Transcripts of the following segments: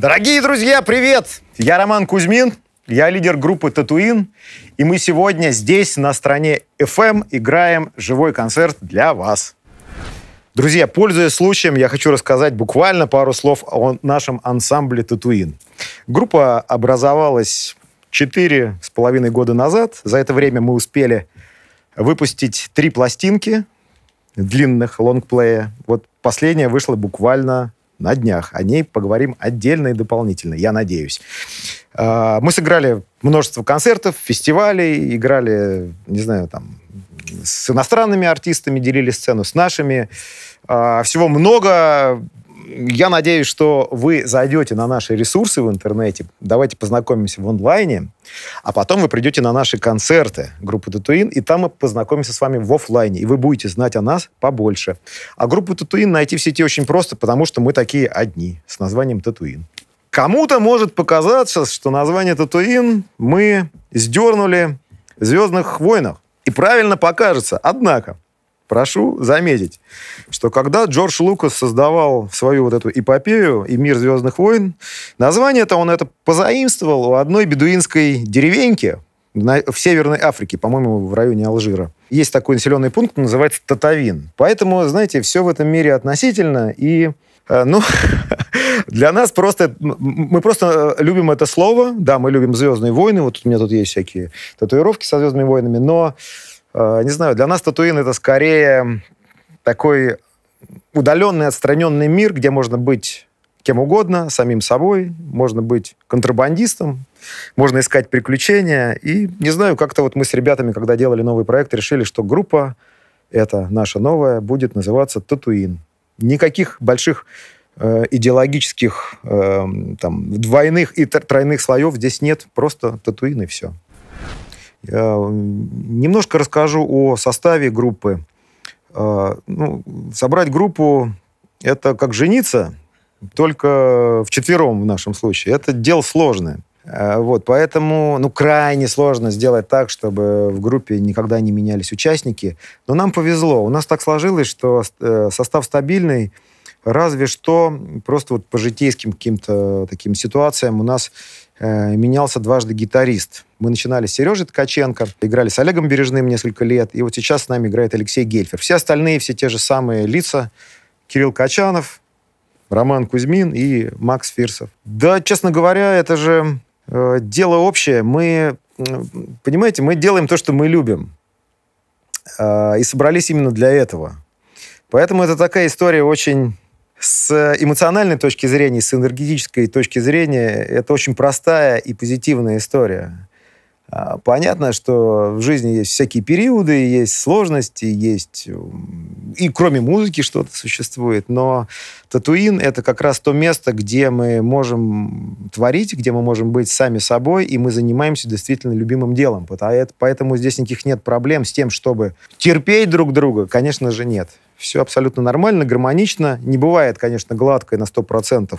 Дорогие друзья, привет! Я Роман Кузьмин, я лидер группы «Татуин», и мы сегодня здесь, на стране FM, играем живой концерт для вас. Друзья, пользуясь случаем, я хочу рассказать буквально пару слов о нашем ансамбле «Татуин». Группа образовалась четыре с половиной года назад. За это время мы успели выпустить три пластинки длинных лонгплея. Вот последняя вышла буквально на днях. О ней поговорим отдельно и дополнительно, я надеюсь. А, мы сыграли множество концертов, фестивалей, играли, не знаю, там, с иностранными артистами, делили сцену с нашими. А, всего много, я надеюсь, что вы зайдете на наши ресурсы в интернете. Давайте познакомимся в онлайне. А потом вы придете на наши концерты группы Татуин, и там мы познакомимся с вами в офлайне, и вы будете знать о нас побольше. А группу Татуин найти в сети очень просто, потому что мы такие одни, с названием Татуин. Кому-то может показаться, что название Татуин мы сдернули в «Звездных войнах». И правильно покажется. Однако, прошу заметить, что когда Джордж Лукас создавал свою вот эту эпопею и мир Звездных войн, название-то он это позаимствовал у одной бедуинской деревеньки в Северной Африке, по-моему, в районе Алжира. Есть такой населенный пункт, называется Татавин. Поэтому, знаете, все в этом мире относительно, и э, ну, для нас просто... Мы просто э, любим это слово. Да, мы любим «Звездные войны». Вот у меня тут есть всякие татуировки со «Звездными войнами». Но Э, не знаю, для нас Татуин это скорее такой удаленный, отстраненный мир, где можно быть кем угодно, самим собой, можно быть контрабандистом, можно искать приключения. И, не знаю, как-то вот мы с ребятами, когда делали новый проект, решили, что группа эта наша новая будет называться «Татуин». Никаких больших э, идеологических э, там, двойных и тройных слоев здесь нет, просто «Татуин» и все. Э, немножко расскажу о составе группы. Э, ну, собрать группу – это как жениться, только в четвером в нашем случае. Это дело сложное. Э, вот, поэтому, ну, крайне сложно сделать так, чтобы в группе никогда не менялись участники. Но нам повезло. У нас так сложилось, что состав стабильный, разве что просто вот по житейским каким-то таким ситуациям у нас Э, менялся дважды гитарист. Мы начинали с Сережи Ткаченко, играли с Олегом Бережным несколько лет, и вот сейчас с нами играет Алексей Гельфер. Все остальные, все те же самые лица. Кирилл Качанов, Роман Кузьмин и Макс Фирсов. Да, честно говоря, это же э, дело общее. Мы, понимаете, мы делаем то, что мы любим. Э, и собрались именно для этого. Поэтому это такая история очень с эмоциональной точки зрения, с энергетической точки зрения, это очень простая и позитивная история. А, понятно, что в жизни есть всякие периоды, есть сложности, есть и кроме музыки что-то существует, но Татуин — это как раз то место, где мы можем творить, где мы можем быть сами собой, и мы занимаемся действительно любимым делом. Поэтому здесь никаких нет проблем с тем, чтобы терпеть друг друга, конечно же, нет все абсолютно нормально, гармонично. Не бывает, конечно, гладко и на 100%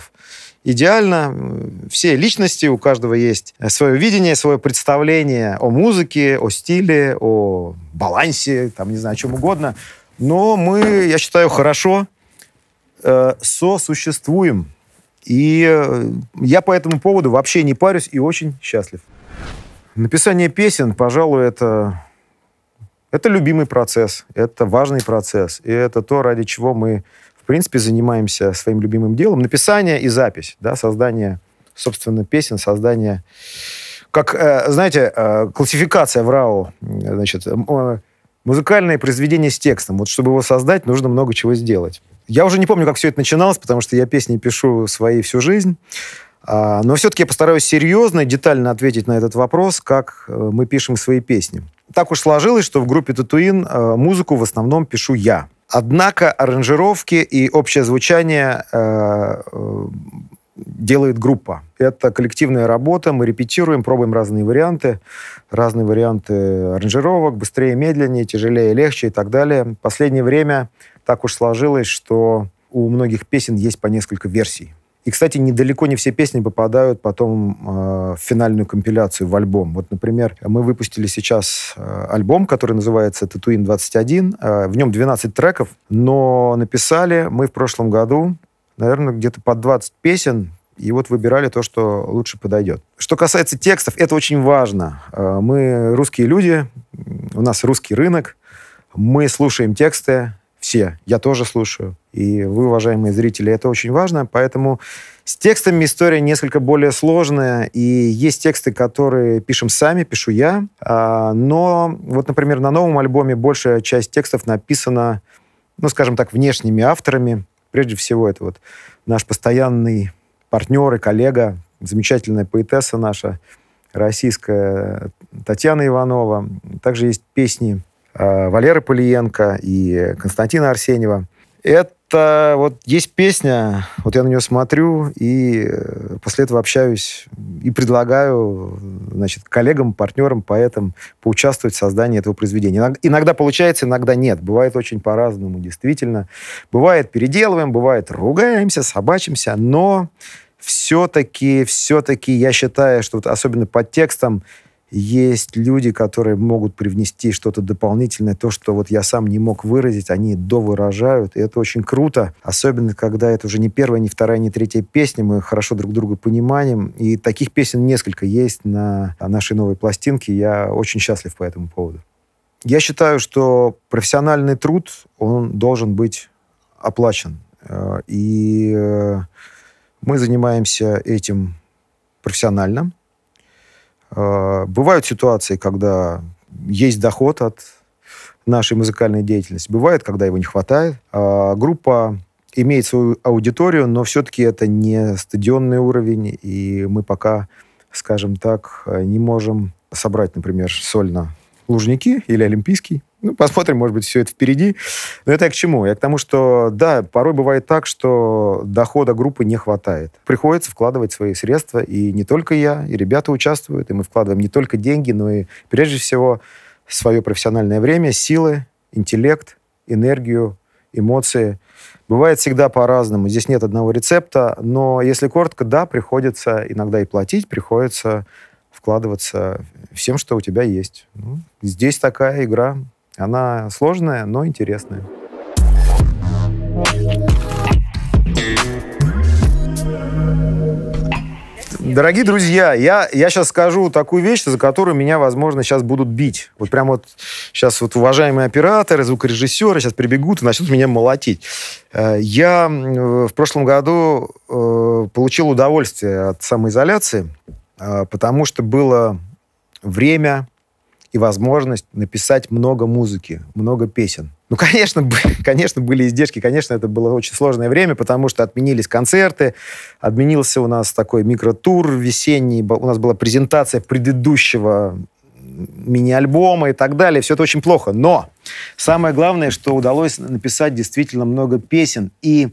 идеально. Все личности, у каждого есть э, свое видение, свое представление о музыке, о стиле, о балансе, там, не знаю, о чем угодно. Но мы, я считаю, хорошо э, сосуществуем. И э, я по этому поводу вообще не парюсь и очень счастлив. Написание песен, пожалуй, это это любимый процесс, это важный процесс, и это то, ради чего мы, в принципе, занимаемся своим любимым делом. Написание и запись, да, создание, собственно, песен, создание... Как, э, знаете, э, классификация в РАО, значит, э, музыкальное произведение с текстом. Вот чтобы его создать, нужно много чего сделать. Я уже не помню, как все это начиналось, потому что я песни пишу свои всю жизнь. А, но все-таки я постараюсь серьезно и детально ответить на этот вопрос, как э, мы пишем свои песни. Так уж сложилось, что в группе «Татуин» э, музыку в основном пишу я. Однако аранжировки и общее звучание э, делает группа. Это коллективная работа, мы репетируем, пробуем разные варианты, разные варианты аранжировок, быстрее, медленнее, тяжелее, легче и так далее. В последнее время так уж сложилось, что у многих песен есть по несколько версий. И, кстати, недалеко не все песни попадают потом э, в финальную компиляцию, в альбом. Вот, например, мы выпустили сейчас э, альбом, который называется «Татуин 21». Э, в нем 12 треков, но написали мы в прошлом году, наверное, где-то под 20 песен, и вот выбирали то, что лучше подойдет. Что касается текстов, это очень важно. Э, мы русские люди, у нас русский рынок, мы слушаем тексты, все. Я тоже слушаю. И вы, уважаемые зрители, это очень важно. Поэтому с текстами история несколько более сложная. И есть тексты, которые пишем сами, пишу я. А, но вот, например, на новом альбоме большая часть текстов написана, ну, скажем так, внешними авторами. Прежде всего, это вот наш постоянный партнер и коллега, замечательная поэтесса наша, российская Татьяна Иванова. Также есть песни Э, Валеры Полиенко и Константина Арсеньева. Это вот есть песня, вот я на нее смотрю, и э, после этого общаюсь и предлагаю значит, коллегам, партнерам, поэтам поучаствовать в создании этого произведения. Иногда получается, иногда нет. Бывает очень по-разному, действительно. Бывает переделываем, бывает ругаемся, собачимся, но все-таки, все-таки я считаю, что вот особенно под текстом есть люди, которые могут привнести что-то дополнительное, то, что вот я сам не мог выразить, они довыражают, и это очень круто, особенно когда это уже не первая, не вторая, не третья песня, мы хорошо друг друга понимаем, и таких песен несколько есть на нашей новой пластинке, я очень счастлив по этому поводу. Я считаю, что профессиональный труд, он должен быть оплачен, э, и э, мы занимаемся этим профессионально, Э, бывают ситуации, когда есть доход от нашей музыкальной деятельности. Бывает, когда его не хватает. А, группа имеет свою аудиторию, но все-таки это не стадионный уровень, и мы пока, скажем так, не можем собрать, например, сольно Лужники или Олимпийский. Ну, посмотрим, может быть, все это впереди. Но это я к чему? Я к тому, что, да, порой бывает так, что дохода группы не хватает. Приходится вкладывать свои средства, и не только я, и ребята участвуют, и мы вкладываем не только деньги, но и, прежде всего, свое профессиональное время, силы, интеллект, энергию, эмоции. Бывает всегда по-разному, здесь нет одного рецепта, но если коротко, да, приходится иногда и платить, приходится вкладываться всем, что у тебя есть. Ну, здесь такая игра, она сложная, но интересная. Дорогие друзья, я, я сейчас скажу такую вещь, за которую меня, возможно, сейчас будут бить. Вот прям вот сейчас вот уважаемые операторы, звукорежиссеры сейчас прибегут и начнут меня молотить. Э, я в прошлом году э, получил удовольствие от самоизоляции, э, потому что было время и возможность написать много музыки, много песен. Ну, конечно, конечно, были издержки, конечно, это было очень сложное время, потому что отменились концерты, отменился у нас такой микротур весенний, у нас была презентация предыдущего мини-альбома и так далее. Все это очень плохо. Но самое главное, что удалось написать действительно много песен. И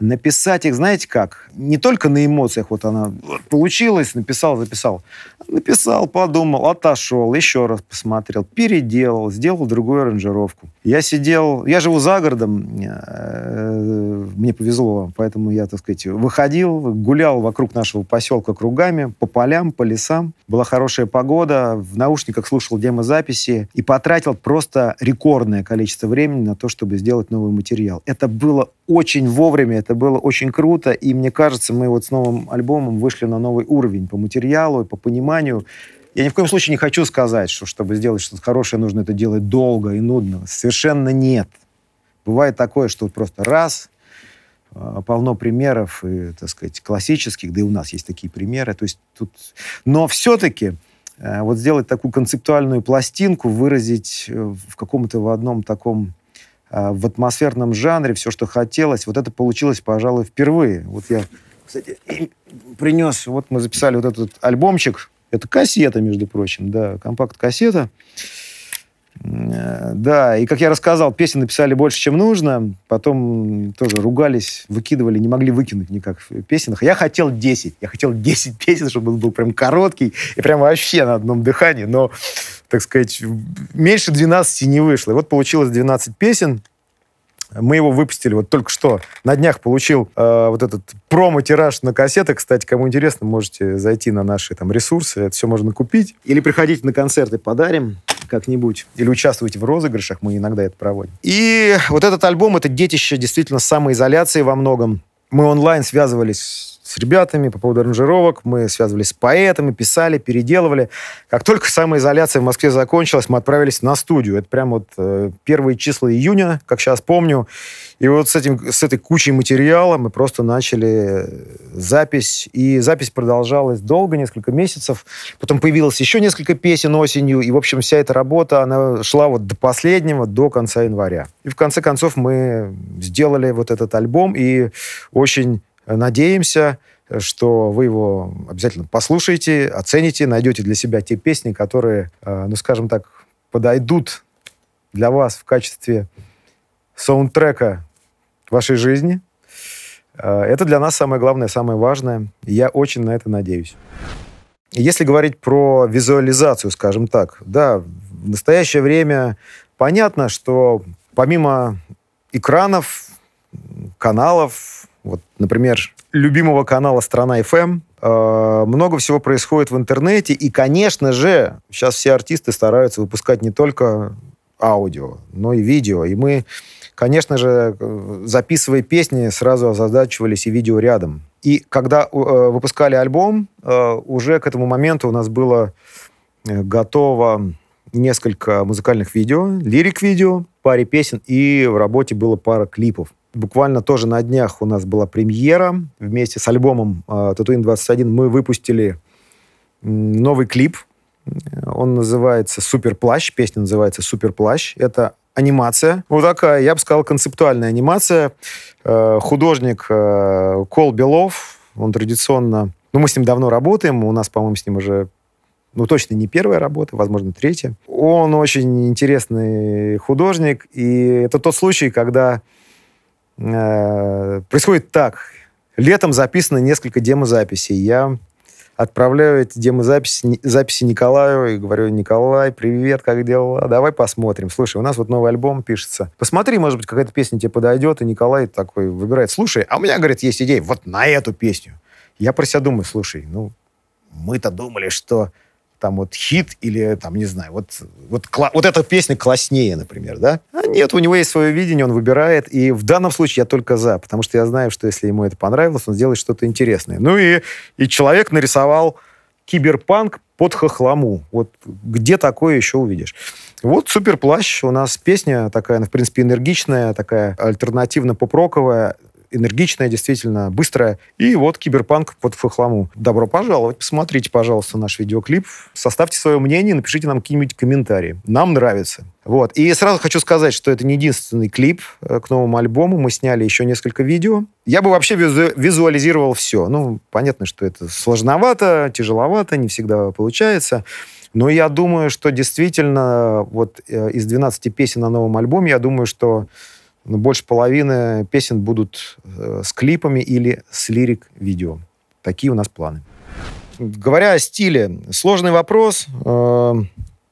написать их, знаете как? не только на эмоциях, вот она получилась, написал, записал. Написал, подумал, отошел, еще раз посмотрел, переделал, сделал другую аранжировку. Я сидел, я живу за городом, э, мне повезло, поэтому я, так сказать, выходил, гулял вокруг нашего поселка кругами, по полям, по лесам. Была хорошая погода, в наушниках слушал демозаписи и потратил просто рекордное количество времени на то, чтобы сделать новый материал. Это было очень вовремя, это было очень круто, и мне кажется, кажется, мы вот с новым альбомом вышли на новый уровень по материалу и по пониманию. Я ни в коем случае не хочу сказать, что чтобы сделать что-то хорошее, нужно это делать долго и нудно. Совершенно нет. Бывает такое, что просто раз, а, полно примеров, и, так сказать, классических, да и у нас есть такие примеры. То есть тут... Но все-таки э, вот сделать такую концептуальную пластинку, выразить э, в каком-то в одном таком Э, в атмосферном жанре, все, что хотелось. Вот это получилось, пожалуй, впервые. Вот я, кстати, принес, вот мы записали вот этот альбомчик. Это кассета, между прочим, да, компакт-кассета. Э, да, и как я рассказал, песни написали больше, чем нужно. Потом тоже ругались, выкидывали, не могли выкинуть никак в песенах. Я хотел 10. Я хотел 10 песен, чтобы он был прям короткий и прям вообще на одном дыхании. Но так сказать, меньше 12 не вышло. И вот получилось 12 песен. Мы его выпустили вот только что. На днях получил э, вот этот промо-тираж на кассеты. Кстати, кому интересно, можете зайти на наши там ресурсы. Это все можно купить. Или приходите на концерты, подарим как-нибудь. Или участвуйте в розыгрышах, мы иногда это проводим. И вот этот альбом, это детище действительно самоизоляции во многом. Мы онлайн связывались с ребятами по поводу аранжировок, мы связывались с поэтами, писали, переделывали. Как только самоизоляция в Москве закончилась, мы отправились на студию. Это прям вот э, первые числа июня, как сейчас помню. И вот с, этим, с этой кучей материала мы просто начали э, запись. И запись продолжалась долго, несколько месяцев. Потом появилось еще несколько песен осенью. И, в общем, вся эта работа, она шла вот до последнего, до конца января. И в конце концов мы сделали вот этот альбом. И очень Надеемся, что вы его обязательно послушаете, оцените, найдете для себя те песни, которые, э, ну, скажем так, подойдут для вас в качестве саундтрека вашей жизни. Э, это для нас самое главное, самое важное. Я очень на это надеюсь. Если говорить про визуализацию, скажем так, да, в настоящее время понятно, что помимо экранов, каналов, вот, например, любимого канала «Страна FM. Э, много всего происходит в интернете, и, конечно же, сейчас все артисты стараются выпускать не только аудио, но и видео. И мы, конечно же, записывая песни, сразу озадачивались и видео рядом. И когда э, выпускали альбом, э, уже к этому моменту у нас было готово несколько музыкальных видео, лирик-видео, паре песен, и в работе было пара клипов. Буквально тоже на днях у нас была премьера. Вместе с альбомом э, «Татуин-21» мы выпустили новый клип. Он называется «Супер плащ». Песня называется «Супер плащ». Это анимация. Вот такая, я бы сказал, концептуальная анимация. Э, художник э, Кол Белов, он традиционно... Ну, мы с ним давно работаем, у нас, по-моему, с ним уже ну, точно не первая работа, возможно, третья. Он очень интересный художник, и это тот случай, когда Э, происходит так. Летом записано несколько демозаписей. Я отправляю эти демозаписи записи Николаю и говорю, Николай, привет, как дела? Давай посмотрим. Слушай, у нас вот новый альбом пишется. Посмотри, может быть, какая-то песня тебе подойдет. И Николай такой выбирает. Слушай, а у меня, говорит, есть идея вот на эту песню. Я про себя думаю, слушай, ну, мы-то думали, что там вот хит или там, не знаю, вот, вот, вот эта песня класснее, например, да? А нет, у него есть свое видение, он выбирает, и в данном случае я только за, потому что я знаю, что если ему это понравилось, он сделает что-то интересное. Ну и, и человек нарисовал киберпанк под хохлому. Вот где такое еще увидишь? Вот «Суперплащ» у нас песня такая, она, в принципе, энергичная, такая альтернативно-попроковая, энергичная, действительно быстрая. И вот киберпанк под фахламу. Добро пожаловать. Посмотрите, пожалуйста, наш видеоклип. Составьте свое мнение, напишите нам какие-нибудь комментарии. Нам нравится. Вот. И сразу хочу сказать, что это не единственный клип э, к новому альбому. Мы сняли еще несколько видео. Я бы вообще визу- визуализировал все. Ну, понятно, что это сложновато, тяжеловато, не всегда получается. Но я думаю, что действительно э, вот э, из 12 песен на новом альбоме, я думаю, что но ну, больше половины песен будут э, с клипами или с лирик-видео. Такие у нас планы. Говоря о стиле, сложный вопрос. Э,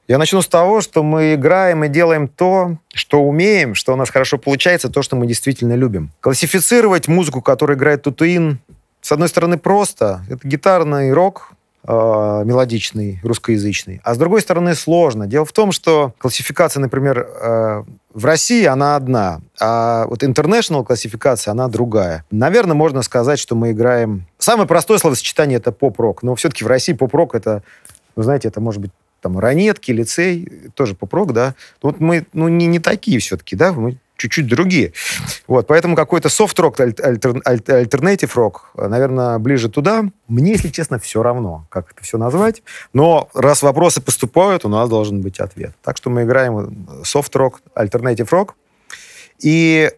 я начну с того, что мы играем и делаем то, что умеем, что у нас хорошо получается, то, что мы действительно любим. Классифицировать музыку, которую играет Тутуин, с одной стороны, просто. Это гитарный рок, э, мелодичный, русскоязычный. А с другой стороны, сложно. Дело в том, что классификация, например, э, в России она одна, а вот international классификация, она другая. Наверное, можно сказать, что мы играем... Самое простое словосочетание — это поп-рок, но все-таки в России поп-рок — это, ну, знаете, это может быть там ранетки, лицей, тоже поп-рок, да. Вот мы, ну, не, не такие все-таки, да, мы чуть-чуть другие. Вот, поэтому какой-то софт-рок, альтернатив-рок, э, наверное, ближе туда. Мне, если честно, все равно, как это все назвать. Но раз вопросы поступают, у нас должен быть ответ. Так что мы играем софт-рок, э, альтернатив-рок. И э,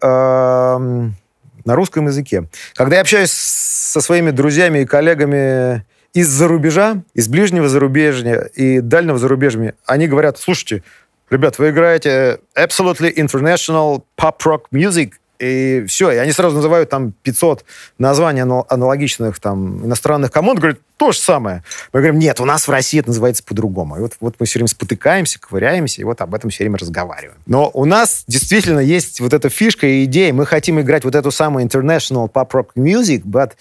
на русском языке. Когда я общаюсь со своими друзьями и коллегами из-за рубежа, из ближнего зарубежья и дальнего зарубежья, они говорят, слушайте, Ребят, вы играете Absolutely International Pop Rock Music, и все. И они сразу называют там 500 названий аналогичных там иностранных команд, говорят, то же самое. Мы говорим, нет, у нас в России это называется по-другому. И вот, вот мы все время спотыкаемся, ковыряемся, и вот об этом все время разговариваем. Но у нас действительно есть вот эта фишка и идея. Мы хотим играть вот эту самую international pop-rock music, but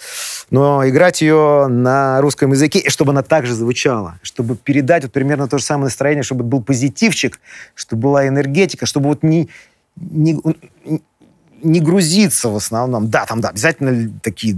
но играть ее на русском языке, и чтобы она также звучала, чтобы передать вот примерно то же самое настроение, чтобы был позитивчик, чтобы была энергетика, чтобы вот не, не, не грузиться в основном. Да, там, да, обязательно такие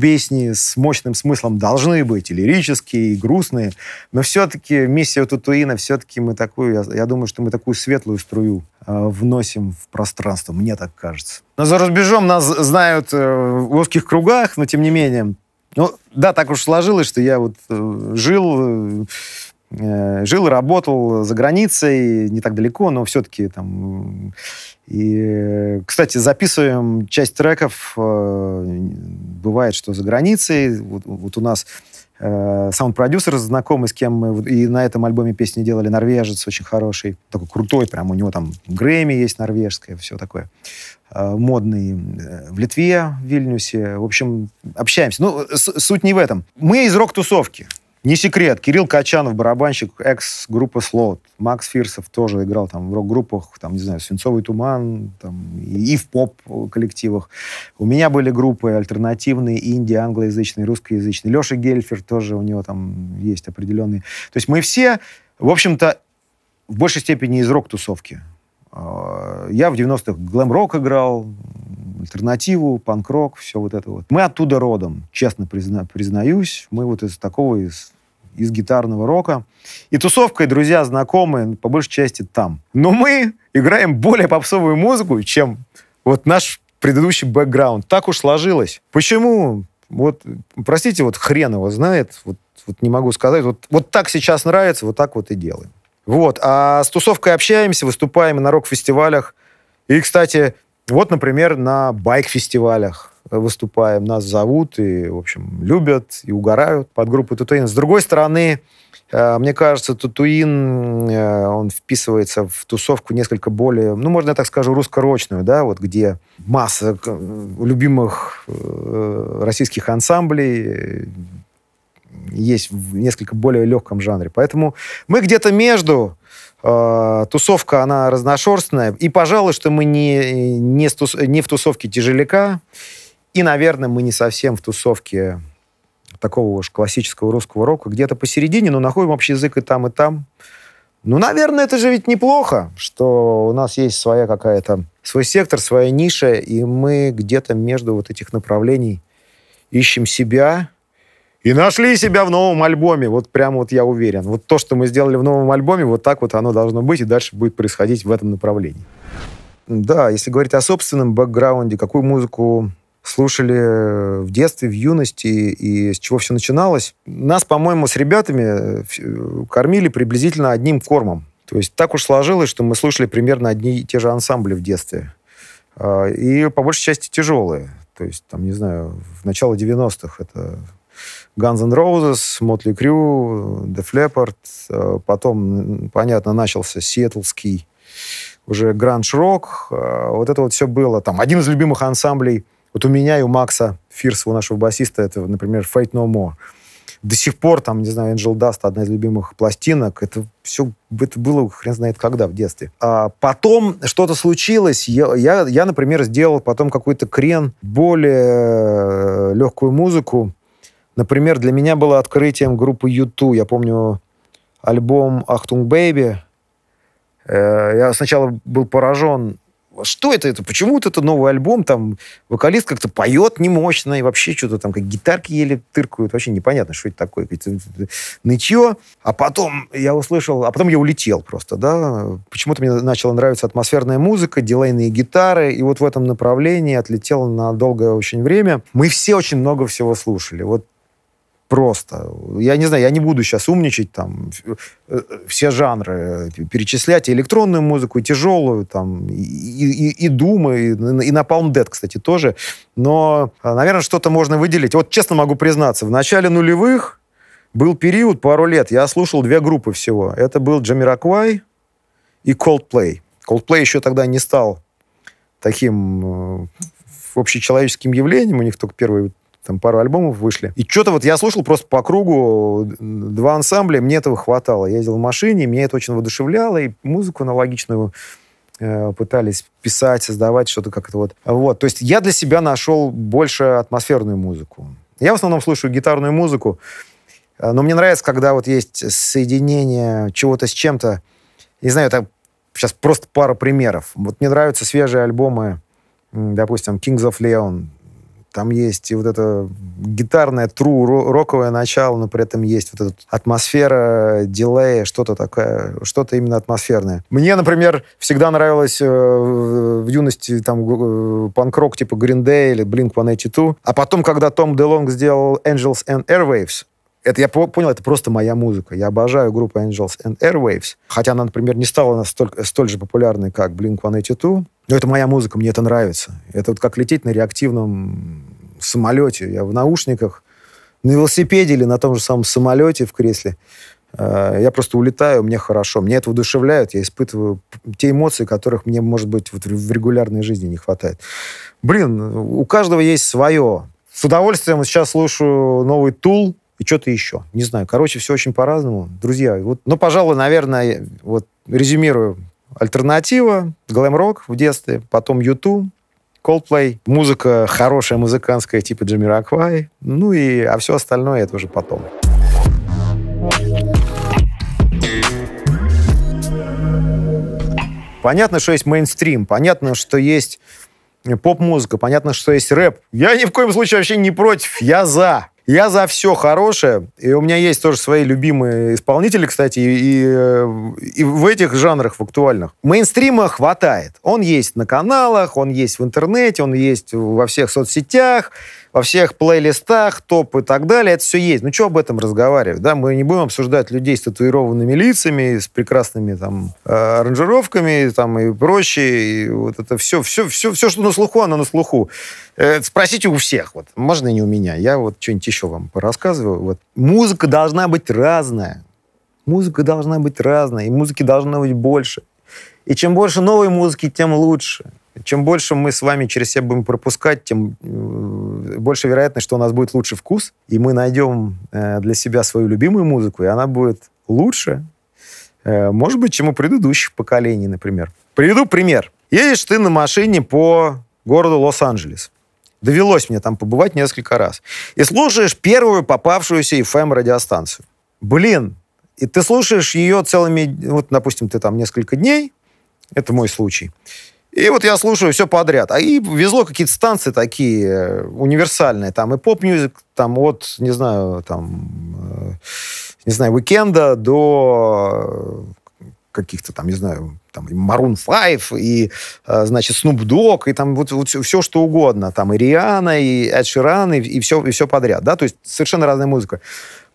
песни с мощным смыслом должны быть и лирические, и грустные, но все-таки миссия Тутуина все-таки мы такую, я, я думаю, что мы такую светлую струю э, вносим в пространство, мне так кажется. Но за рубежом нас знают э, в узких кругах, но тем не менее. Ну, да, так уж сложилось, что я вот э, жил... Э, Э, жил и работал за границей, не так далеко, но все-таки там... И, э, кстати, записываем часть треков. Э, бывает, что за границей. Вот, вот у нас саунд-продюсер знакомый, с кем мы и на этом альбоме песни делали, норвежец очень хороший, такой крутой, прям у него там Грэмми есть норвежское, все такое модный в Литве, в Вильнюсе. В общем, общаемся. Ну, суть не в этом. Мы из рок-тусовки. Не секрет, Кирилл Качанов, барабанщик экс группа «Слот». Макс Фирсов тоже играл там в рок-группах, там, не знаю, «Свинцовый туман», там, и, и в поп-коллективах. У меня были группы альтернативные, инди, англоязычные, русскоязычные. Леша Гельфер тоже, у него там есть определенные... То есть мы все, в общем-то, в большей степени из рок-тусовки. А, я в 90-х глэм-рок играл, альтернативу, панк-рок, все вот это вот. Мы оттуда родом, честно призна признаюсь. Мы вот из такого, из из гитарного рока. И тусовка, и друзья, знакомые, ну, по большей части там. Но мы играем более попсовую музыку, чем вот наш предыдущий бэкграунд. Так уж сложилось. Почему? Вот, простите, вот хрен его знает, вот, вот не могу сказать. Вот, вот так сейчас нравится, вот так вот и делаем. Вот. А с тусовкой общаемся, выступаем на рок-фестивалях. И, кстати, вот, например, на байк-фестивалях выступаем, нас зовут и, в общем, любят и угорают под группу Татуин. С другой стороны, э, мне кажется, Татуин, э, он вписывается в тусовку несколько более, ну, можно я так скажу, русскорочную, да, вот где масса э, любимых российских ансамблей есть в несколько более легком жанре. Поэтому мы где-то между, Э, тусовка, она разношерстная. И, пожалуй, что мы не, не, стус, не в тусовке тяжеляка, и, наверное, мы не совсем в тусовке такого уж классического русского рока, где-то посередине, но находим общий язык и там, и там. Ну, наверное, это же ведь неплохо, что у нас есть своя какая-то, свой сектор, своя ниша, и мы где-то между вот этих направлений ищем себя, и нашли себя в новом альбоме, вот прям вот я уверен. Вот то, что мы сделали в новом альбоме, вот так вот оно должно быть, и дальше будет происходить в этом направлении. Да, если говорить о собственном бэкграунде, какую музыку слушали в детстве, в юности и с чего все начиналось. Нас, по-моему, с ребятами э, э, кормили приблизительно одним кормом. То есть так уж сложилось, что мы слушали примерно одни и те же ансамбли в детстве. А, и по большей части тяжелые. То есть, там, не знаю, в начало 90-х это Guns N' Roses, Motley Crue, Def Leppard. Э, потом, понятно, начался сиэтлский уже гранж-рок. Э, вот это вот все было. Там один из любимых ансамблей вот у меня и у Макса Фирсова, нашего басиста, это, например, Fate No More. До сих пор, там, не знаю, Angel Dust, одна из любимых пластинок. Это все это было хрен знает когда в детстве. А потом что-то случилось. Я, я, я, например, сделал потом какой-то крен, более э, легкую музыку. Например, для меня было открытием группы YouTube. Я помню альбом «Ахтунг Бэйби». Э, я сначала был поражен что это, это почему вот это новый альбом, там вокалист как-то поет немощно, и вообще что-то там как гитарки еле тыркают, вообще непонятно, что это такое, это А потом я услышал, а потом я улетел просто, да, почему-то мне начала нравиться атмосферная музыка, дилейные гитары, и вот в этом направлении отлетел на долгое очень время. Мы все очень много всего слушали, вот просто. Я не знаю, я не буду сейчас умничать, там, э, все жанры э, перечислять, и электронную музыку, и тяжелую, там, и, и, и Дума, и, и на Palm Dead, кстати, тоже. Но, э, наверное, что-то можно выделить. Вот честно могу признаться, в начале нулевых был период, пару лет, я слушал две группы всего. Это был Джамираквай и Coldplay. Coldplay еще тогда не стал таким общечеловеческим явлением, у них только первый там пару альбомов вышли. И что-то вот я слушал просто по кругу два ансамбля, мне этого хватало. Я ездил в машине, меня это очень воодушевляло, и музыку аналогичную э, пытались писать, создавать что-то как-то вот. Вот, то есть я для себя нашел больше атмосферную музыку. Я в основном слушаю гитарную музыку, э, но мне нравится, когда вот есть соединение чего-то с чем-то. Не знаю, это сейчас просто пара примеров. Вот мне нравятся свежие альбомы, допустим, Kings of Leon, там есть и вот это гитарное, тру, роковое начало, но при этом есть вот эта атмосфера, дилея, что-то такое, что-то именно атмосферное. Мне, например, всегда нравилось э, в юности там э, панк-рок типа Green Day или Blink-182. А потом, когда Том Делонг сделал Angels and Airwaves, это я понял, это просто моя музыка. Я обожаю группу Angels and Airwaves. Хотя она, например, не стала настолько, столь же популярной, как Blink-182. Но ну, это моя музыка, мне это нравится. Это вот как лететь на реактивном самолете. Я в наушниках, на велосипеде или на том же самом самолете в кресле. А, я просто улетаю, мне хорошо. Мне это удушевляет, я испытываю те эмоции, которых мне, может быть, вот в регулярной жизни не хватает. Блин, у каждого есть свое. С удовольствием сейчас слушаю новый Тул и что-то еще. Не знаю. Короче, все очень по-разному. Друзья, вот, ну, пожалуй, наверное, вот резюмирую Альтернатива, глэм-рок в детстве, потом YouTube, Coldplay, музыка хорошая музыкантская, типа Джамираквай, ну и а все остальное это уже потом. Понятно, что есть мейнстрим, понятно, что есть поп-музыка, понятно, что есть рэп. Я ни в коем случае вообще не против, я за. Я за все хорошее. И у меня есть тоже свои любимые исполнители, кстати, и, и, э, и в этих жанрах, в актуальных. Мейнстрима хватает. Он есть на каналах, он есть в интернете, он есть во всех соцсетях во всех плейлистах, топ и так далее. Это все есть. Ну, что об этом разговаривать? Да, мы не будем обсуждать людей с татуированными лицами, с прекрасными там э, аранжировками там, и прочее. И вот это все, все, все, все, что на слуху, оно на слуху. Э, спросите у всех. Вот. Можно и не у меня. Я вот что-нибудь еще вам порассказываю. Вот. Музыка должна быть разная. Музыка должна быть разная, и музыки должно быть больше. И чем больше новой музыки, тем лучше чем больше мы с вами через себя будем пропускать, тем э, больше вероятность, что у нас будет лучший вкус, и мы найдем э, для себя свою любимую музыку, и она будет лучше, э, может быть, чем у предыдущих поколений, например. Приведу пример. Едешь ты на машине по городу Лос-Анджелес. Довелось мне там побывать несколько раз. И слушаешь первую попавшуюся FM-радиостанцию. Блин, и ты слушаешь ее целыми... Вот, допустим, ты там несколько дней, это мой случай. И вот я слушаю все подряд. А и везло какие-то станции такие э, универсальные. Там и поп-мюзик, там от, не знаю, там, э, не знаю, Уикенда до э, каких-то там, не знаю, там и Maroon 5, и, значит, Snoop Dogg, и там вот, вот все, все, что угодно. Там и Риана, и Эд Ширан, и, и, все, и все подряд, да? То есть совершенно разная музыка.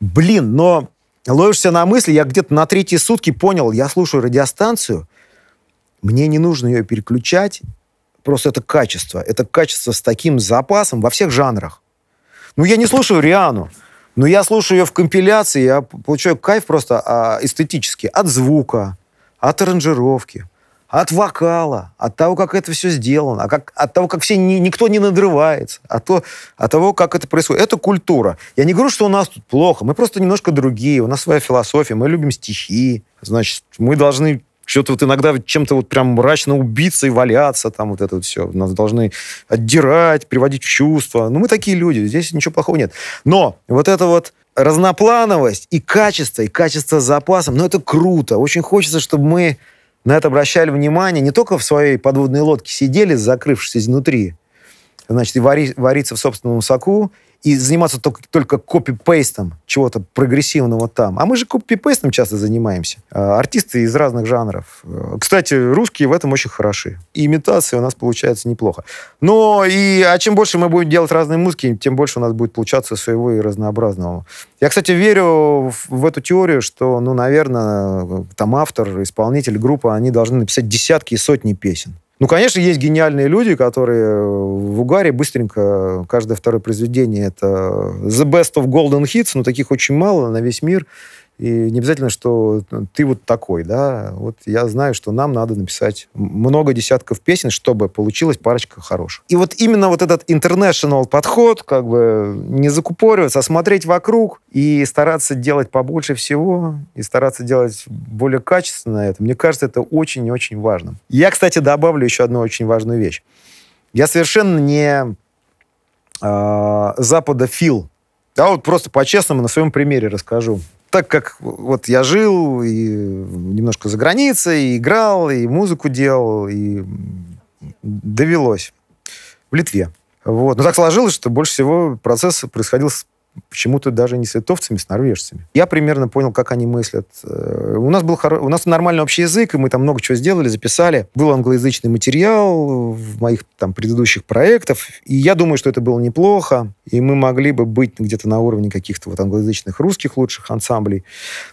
Блин, но ловишься на мысли, я где-то на третьи сутки понял, я слушаю радиостанцию, мне не нужно ее переключать. Просто это качество. Это качество с таким запасом во всех жанрах. Ну, я не слушаю Риану, но я слушаю ее в компиляции, я получаю кайф просто а, эстетически от звука, от аранжировки, от вокала, от того, как это все сделано, а как, от того, как все ни, никто не надрывается, от, а то, от того, как это происходит. Это культура. Я не говорю, что у нас тут плохо, мы просто немножко другие, у нас своя философия, мы любим стихи, значит, мы должны что-то вот иногда чем-то вот прям мрачно убиться и валяться, там вот это вот все. Нас должны отдирать, приводить в чувство. Ну, мы такие люди, здесь ничего плохого нет. Но вот это вот разноплановость и качество, и качество с запасом, ну, это круто. Очень хочется, чтобы мы на это обращали внимание, не только в своей подводной лодке сидели, закрывшись изнутри, значит, и вари, вариться в собственном соку, и заниматься только, только копипейстом чего-то прогрессивного там. А мы же копипейстом часто занимаемся. А, артисты из разных жанров. Э, кстати, русские в этом очень хороши. И имитация у нас получается неплохо. Но и а чем больше мы будем делать разные музыки, тем больше у нас будет получаться своего и разнообразного. Я, кстати, верю в, в эту теорию, что, ну, наверное, э, там автор, исполнитель, группа, они должны написать десятки и сотни песен. Ну, конечно, есть гениальные люди, которые э, в угаре быстренько э, каждое второе произведение это э, the best of golden hits, но таких очень мало на весь мир. И не обязательно, что ты вот такой, да. Вот я знаю, что нам надо написать много десятков песен, чтобы получилась парочка хороших. И вот именно вот этот international подход, как бы не закупориваться, а смотреть вокруг и стараться делать побольше всего, и стараться делать более качественно это, мне кажется, это очень и очень важно. Я, кстати, добавлю еще одну очень важную вещь. Я совершенно не э, а, запада Да, вот просто по-честному на своем примере расскажу так как вот я жил и немножко за границей, и играл, и музыку делал, и довелось в Литве. Вот. Но так сложилось, что больше всего процесс происходил почему-то даже не с литовцами, с норвежцами. Я примерно понял, как они мыслят. Э, у нас был хоро... у нас нормальный общий язык, и мы там много чего сделали, записали. Был англоязычный материал в моих там предыдущих проектах, и я думаю, что это было неплохо, и мы могли бы быть где-то на уровне каких-то вот англоязычных русских лучших ансамблей.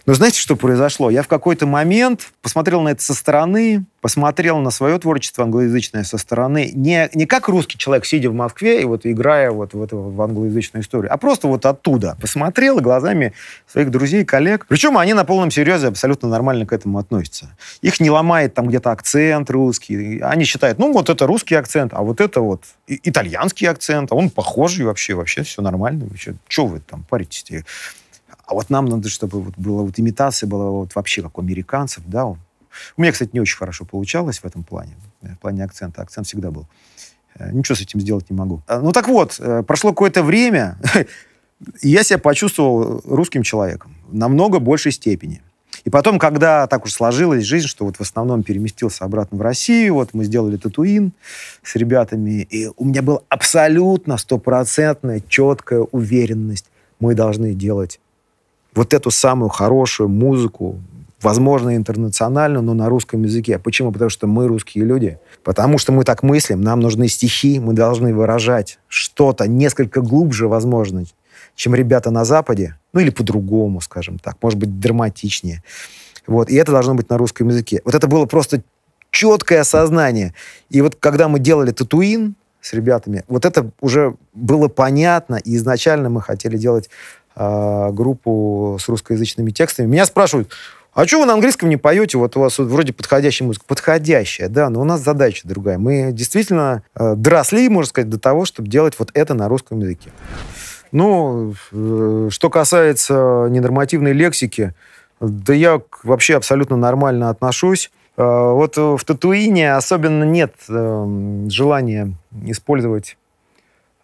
Но знаете, что произошло? Я в какой-то момент посмотрел на это со стороны, посмотрел на свое творчество англоязычное со стороны, не, не как русский человек, сидя в Москве и вот играя вот в, эту, в англоязычную историю, а просто вот оттуда. Посмотрел глазами своих друзей, коллег. Причем они на полном серьезе абсолютно нормально к этому относятся. Их не ломает там где-то акцент русский. Они считают, ну вот это русский акцент, а вот это вот итальянский акцент, а он похожий вообще, вообще все нормально. Вообще, че вы там паритесь? А вот нам надо, чтобы вот была вот имитация была вот вообще как у американцев, да, у меня, кстати, не очень хорошо получалось в этом плане, э, в плане акцента. Акцент всегда был. Э, Ничего с этим сделать не могу. Э, ну так вот, прошло какое-то время, и я себя почувствовал русским человеком. Намного большей степени. И потом, когда так уж сложилась жизнь, что вот в основном переместился обратно в Россию, вот мы сделали татуин с ребятами, и у меня была абсолютно стопроцентная четкая уверенность, мы должны делать вот эту самую хорошую музыку, возможно, интернационально, но на русском языке. Почему? Потому что мы русские люди, потому что мы так мыслим, нам нужны стихи, мы должны выражать что-то несколько глубже, возможно, чем ребята на Западе, ну или по-другому, скажем так, может быть, драматичнее. Вот, и это должно быть на русском языке. Вот это было просто четкое осознание. И вот когда мы делали татуин с ребятами, вот это уже было понятно, и изначально мы хотели делать э, группу с русскоязычными текстами. Меня спрашивают, а что вы на английском не поете? Вот у вас вот вроде подходящая музыка. Подходящая, да, но у нас задача другая. Мы действительно э, доросли, можно сказать, до того, чтобы делать вот это на русском языке. Ну, э, что касается ненормативной лексики, да я вообще абсолютно нормально отношусь. Э, вот в Татуине особенно нет э, желания использовать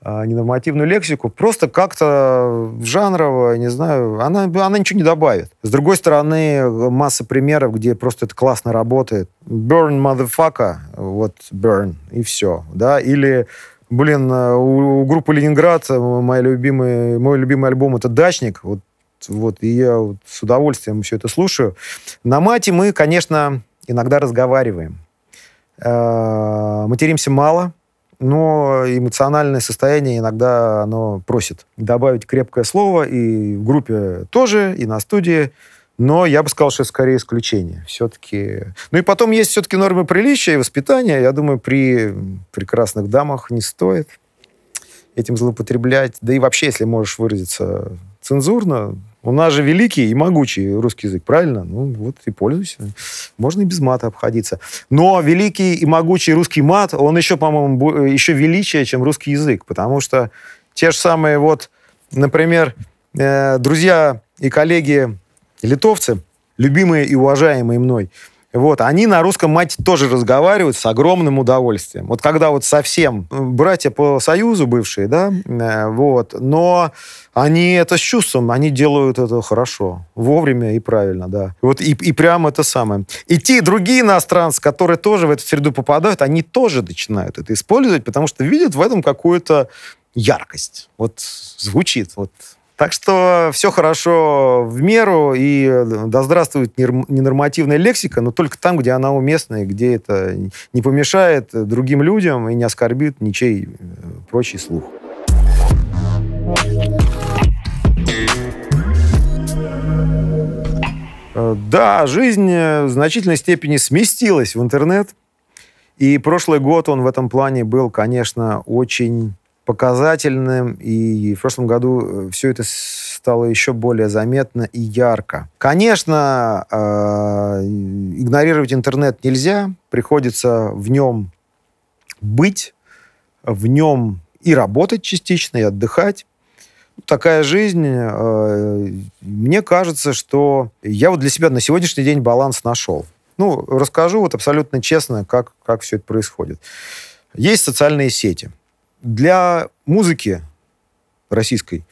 а, ненормативную лексику, просто как-то жанрово, не знаю, она, она ничего не добавит. С другой стороны, масса примеров, где просто это классно работает. Burn, motherfucker, вот burn, и все, да, или Блин, э, у, у группы Ленинград мой любимый мой любимый альбом это Дачник. Вот, вот, и я вот с удовольствием все это слушаю. На мате мы, конечно, иногда разговариваем. Э -э материмся мало, но эмоциональное состояние иногда оно просит добавить крепкое слово и в группе тоже, и на студии. Но я бы сказал, что это скорее исключение. Все-таки... Ну и потом есть все-таки нормы приличия и воспитания. Я думаю, при прекрасных дамах не стоит этим злоупотреблять. Да и вообще, если можешь выразиться цензурно, у нас же великий и могучий русский язык, правильно? Ну, вот и пользуйся. Можно и без мата обходиться. Но великий и могучий русский мат, он еще, по-моему, еще величие, чем русский язык, потому что те же самые вот, например, э, друзья и коллеги литовцы, любимые и уважаемые мной, вот, они на русском мате тоже разговаривают с огромным удовольствием. Вот когда вот совсем братья по Союзу бывшие, да, э, вот, но они это с чувством, они делают это хорошо, вовремя и правильно, да. Вот и, и прямо это самое. И те другие иностранцы, которые тоже в эту среду попадают, они тоже начинают это использовать, потому что видят в этом какую-то яркость. Вот звучит, вот так что все хорошо в меру, и да здравствует ненормативная лексика, но только там, где она уместна, и где это не помешает другим людям и не оскорбит ничей э, прочий слух. Э, да, жизнь э, в значительной степени сместилась в интернет. И прошлый год он в этом плане был, конечно, очень показательным, и в прошлом году э, все это стало еще более заметно и ярко. Конечно, э, игнорировать интернет нельзя, приходится в нем быть, в нем и работать частично, и отдыхать. Ну, такая жизнь, э, мне кажется, что я вот для себя на сегодняшний день баланс нашел. Ну, расскажу вот абсолютно честно, как, как все это происходит. Есть социальные сети – для музыки российской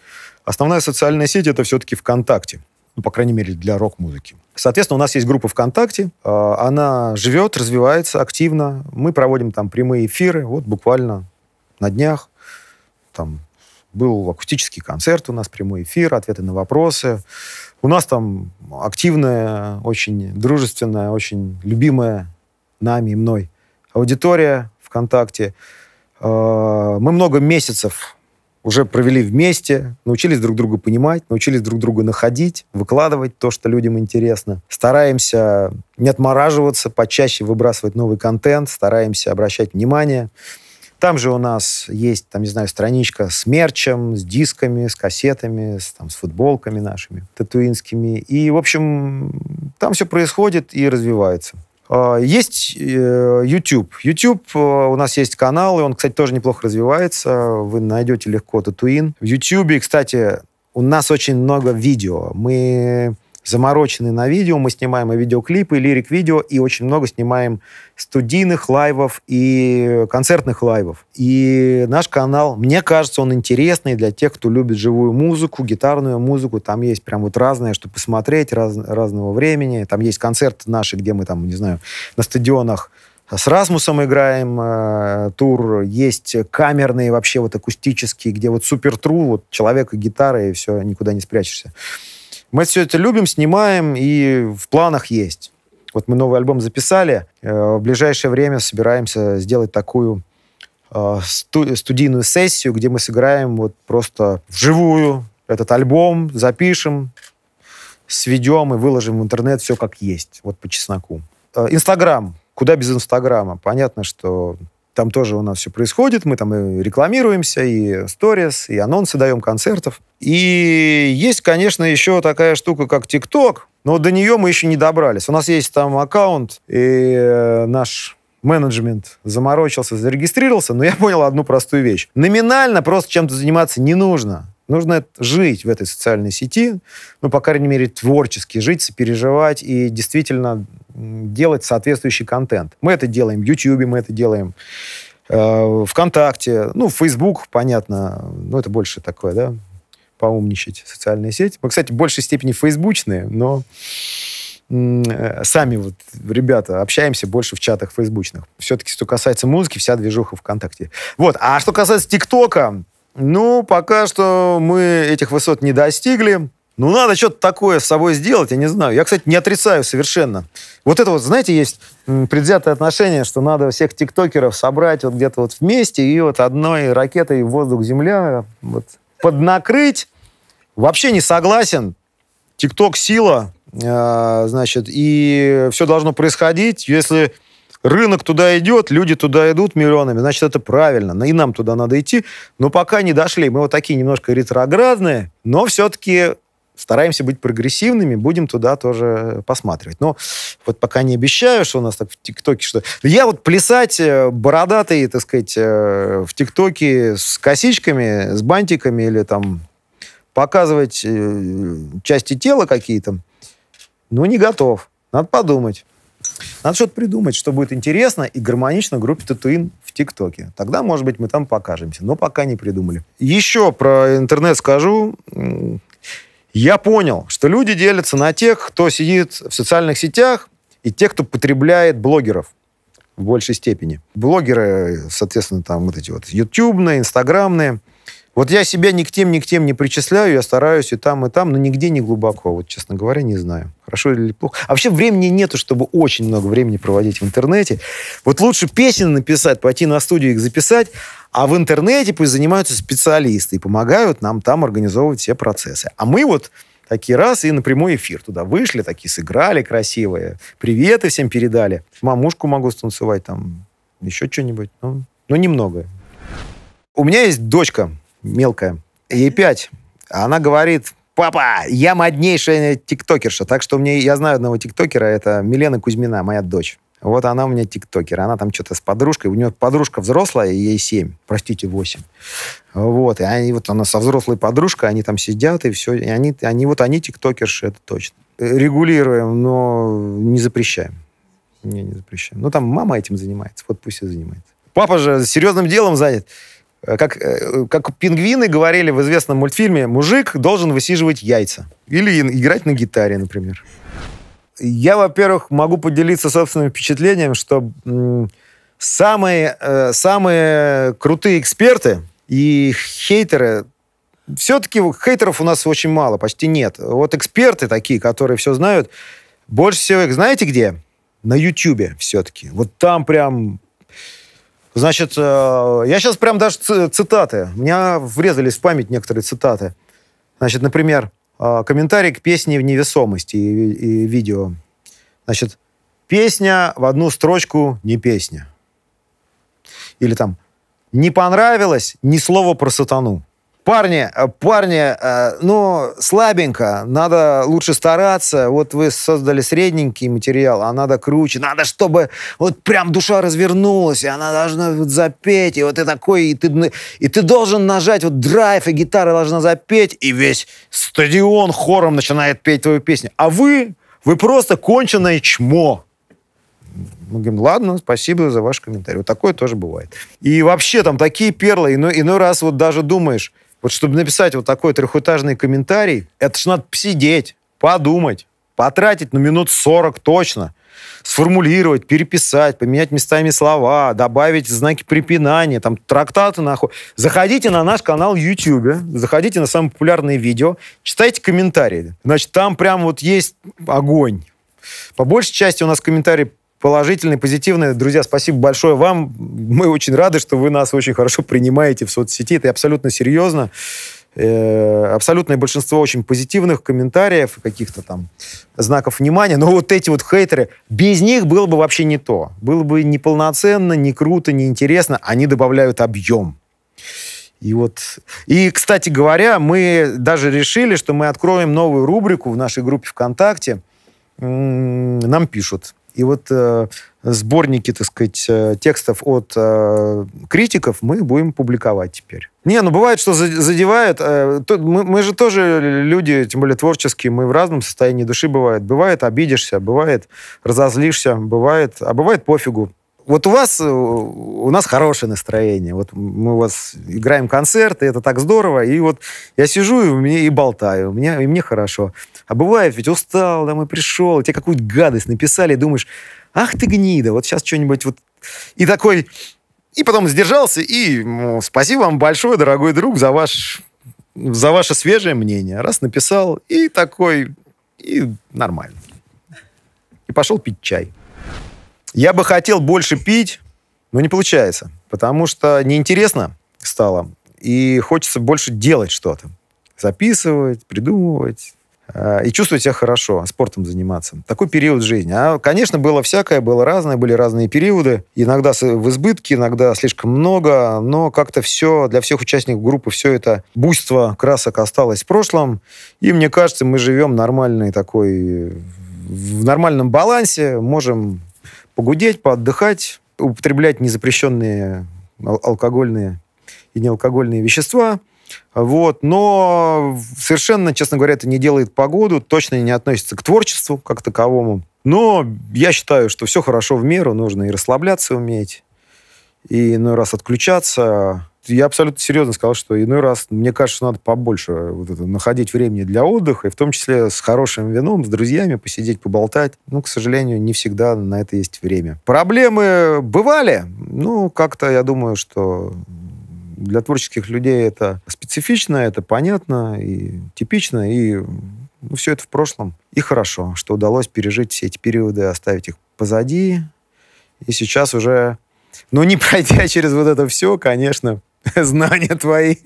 основная социальная сеть это все-таки ВКонтакте. Ну, по крайней мере, для рок-музыки. Соответственно, у нас есть группа ВКонтакте. А, она живет, развивается активно. Мы проводим там прямые эфиры. Вот буквально на днях там был акустический концерт у нас, прямой эфир, ответы на вопросы. У нас там активная, очень дружественная, очень любимая нами и мной аудитория ВКонтакте. Э, мы много месяцев уже провели вместе, научились друг друга понимать, научились друг друга находить, выкладывать то, что людям интересно. Стараемся не отмораживаться, почаще выбрасывать новый контент, стараемся обращать внимание. Там же у нас есть, там, не знаю, страничка с мерчем, с дисками, с кассетами, с, там, с футболками нашими татуинскими. И, в общем, там все происходит и развивается. А, есть э, YouTube. YouTube э, у нас есть канал, и он, кстати, тоже неплохо развивается. Вы найдете легко Татуин. В YouTube, кстати, у нас очень много видео. Мы заморочены на видео. Мы снимаем и видеоклипы, и лирик-видео, и очень много снимаем студийных лайвов и концертных лайвов. И наш канал, мне кажется, он интересный для тех, кто любит живую музыку, гитарную музыку. Там есть прям вот разное, что посмотреть, раз, разного времени. Там есть концерты наши, где мы там, не знаю, на стадионах с Расмусом играем э, тур, есть камерные вообще вот акустические, где вот супер тру, вот человек и гитара, и все, никуда не спрячешься. Мы все это любим, снимаем, и в планах есть. Вот мы новый альбом записали. Э, в ближайшее время собираемся сделать такую э, студийную сессию, где мы сыграем вот просто вживую этот альбом, запишем, сведем и выложим в интернет все как есть, вот по чесноку. Э, Инстаграм. Куда без Инстаграма? Понятно, что там тоже у нас все происходит, мы там и рекламируемся, и сторис, и анонсы даем концертов. И есть, конечно, еще такая штука, как ТикТок, но до нее мы еще не добрались. У нас есть там аккаунт, и э, наш менеджмент заморочился, зарегистрировался, но я понял одну простую вещь. Номинально просто чем-то заниматься не нужно. Нужно жить в этой социальной сети, ну, по крайней мере, творчески жить, сопереживать и действительно делать соответствующий контент. Мы это делаем в YouTube, мы это делаем э, ВКонтакте, ну, Facebook, понятно, ну, это больше такое, да, поумничать, социальная сеть. Мы, кстати, в большей степени фейсбучные, но э, сами вот ребята общаемся больше в чатах фейсбучных. Все-таки, что касается музыки, вся движуха ВКонтакте. Вот. А что касается ТикТока, ну, пока что мы этих высот не достигли. Ну, надо что-то такое с собой сделать, я не знаю. Я, кстати, не отрицаю совершенно. Вот это вот, знаете, есть предвзятое отношение, что надо всех тиктокеров собрать вот где-то вот вместе и вот одной ракетой воздух-земля вот поднакрыть. Вообще не согласен. Тикток — сила, э, значит, и все должно происходить, если рынок туда идет, люди туда идут миллионами, значит, это правильно, и нам туда надо идти, но пока не дошли. Мы вот такие немножко ретроградные, но все-таки стараемся быть прогрессивными, будем туда тоже э, посматривать. Но вот пока не обещаю, что у нас так в ТикТоке что... Я вот плясать э, бородатый, так сказать, э, в ТикТоке с косичками, с бантиками или там показывать части тела какие-то, ну, не готов. Надо подумать. Надо что-то придумать, что будет интересно и гармонично группе Татуин в ТикТоке. Тогда, может быть, мы там покажемся. Но пока не придумали. Еще про интернет скажу я понял, что люди делятся на тех, кто сидит в социальных сетях, и тех, кто потребляет блогеров в большей степени. Блогеры, соответственно, там вот эти вот ютубные, инстаграмные. Вот я себя ни к тем, ни к тем не причисляю, я стараюсь и там, и там, но нигде не глубоко, вот, честно говоря, не знаю, хорошо или плохо. А вообще времени нету, чтобы очень много времени проводить в интернете. Вот лучше песен написать, пойти на студию их записать, а в интернете пусть занимаются специалисты и помогают нам там организовывать все процессы. А мы вот такие раз и на прямой эфир туда вышли, такие сыграли красивые, приветы всем передали. Мамушку могу станцевать там, еще что-нибудь. Ну, ну, немного. У меня есть дочка мелкая, ей пять. Она говорит, папа, я моднейшая тиктокерша, так что мне, я знаю одного тиктокера, это Милена Кузьмина, моя дочь. Вот она у меня тиктокер, она там что-то с подружкой, у нее подружка взрослая, ей 7, простите, 8. Вот, и они, вот она со взрослой подружкой, они там сидят, и все, и они, они вот они тиктокерши, это точно. Регулируем, но не запрещаем. Не, не запрещаем. Ну, там мама этим занимается, вот пусть и занимается. Папа же серьезным делом занят. Э, как, э, как пингвины говорили в известном мультфильме, мужик должен высиживать яйца. Или играть на гитаре, например. Я, во-первых, могу поделиться собственным впечатлением, что самые, э, самые крутые эксперты и хейтеры все-таки хейтеров у нас очень мало, почти нет. Вот эксперты такие, которые все знают, больше всего их знаете где? На Ютьюбе все-таки. Вот там прям... Значит, э, я сейчас прям даже цитаты. У меня врезались в память некоторые цитаты. Значит, например, а, комментарий к песне в невесомости и, и видео. Значит, песня в одну строчку не песня. Или там не понравилось ни слова про сатану. Парни, э, парни, э, ну, слабенько, надо лучше стараться. Вот вы создали средненький материал, а надо круче. Надо, чтобы вот прям душа развернулась, и она должна вот запеть, и вот ты такой, и ты, и ты должен нажать вот драйв, и гитара должна запеть, и весь стадион хором начинает петь твою песню. А вы, вы просто конченое чмо. Мы говорим, ладно, спасибо за ваш комментарий. Вот такое тоже бывает. И вообще там такие перлы, иной, иной раз вот даже думаешь, вот чтобы написать вот такой трехэтажный комментарий, это же надо посидеть, подумать, потратить на минут 40 точно, сформулировать, переписать, поменять местами слова, добавить знаки препинания, там, трактаты нахуй. Заходите на наш канал в YouTube, заходите на самые популярные видео, читайте комментарии. Значит, там прям вот есть огонь. По большей части у нас комментарии положительные, позитивные. Друзья, спасибо большое вам. Мы очень рады, что вы нас очень хорошо принимаете в соцсети. Это абсолютно серьезно. Э, абсолютное большинство очень позитивных комментариев, каких-то там знаков внимания. Но вот эти вот хейтеры, без них было бы вообще не то. Было бы неполноценно, не круто, не интересно. Они добавляют объем. И вот... И, кстати говоря, мы даже решили, что мы откроем новую рубрику в нашей группе ВКонтакте. Нам пишут и вот э, сборники, так сказать, э, текстов от э, критиков мы будем публиковать теперь. Не, ну бывает, что задевает. Э, то, мы, мы же тоже люди, тем более творческие, мы в разном состоянии души бывает. Бывает обидишься, бывает разозлишься, бывает, а бывает пофигу вот у вас, э, у нас хорошее настроение. Вот мы у вас играем концерты, это так здорово. И вот я сижу и, мне, и болтаю, мне, и мне хорошо. А бывает, ведь устал, да, мы пришел, тебе какую-то гадость написали, и думаешь, ах ты гнида, вот сейчас что-нибудь вот... И такой... И потом сдержался, и ну, спасибо вам большое, дорогой друг, за, ваш, за ваше свежее мнение. Раз написал, и такой, и нормально. И пошел пить чай. Я бы хотел больше пить, но не получается, потому что неинтересно стало, и хочется больше делать что-то. Записывать, придумывать, э, и чувствовать себя хорошо, а спортом заниматься. Такой период жизни. А, конечно, было всякое, было разное, были разные периоды. Иногда в избытке, иногда слишком много, но как-то все, для всех участников группы все это буйство красок осталось в прошлом. И мне кажется, мы живем нормальный такой, в нормальном балансе, можем погудеть, поотдыхать, употреблять незапрещенные алкогольные и неалкогольные вещества. Вот. Но совершенно, честно говоря, это не делает погоду, точно не относится к творчеству как таковому. Но я считаю, что все хорошо в меру, нужно и расслабляться уметь, и иной раз отключаться, я абсолютно серьезно сказал, что иной раз, мне кажется, надо побольше вот это, находить времени для отдыха, и в том числе с хорошим вином, с друзьями посидеть, поболтать. Ну, к сожалению, не всегда на это есть время. Проблемы бывали? Ну, как-то я думаю, что для творческих людей это специфично, это понятно и типично, и ну, все это в прошлом. И хорошо, что удалось пережить все эти периоды, оставить их позади. И сейчас уже, ну, не пройдя через вот это все, конечно, знания твои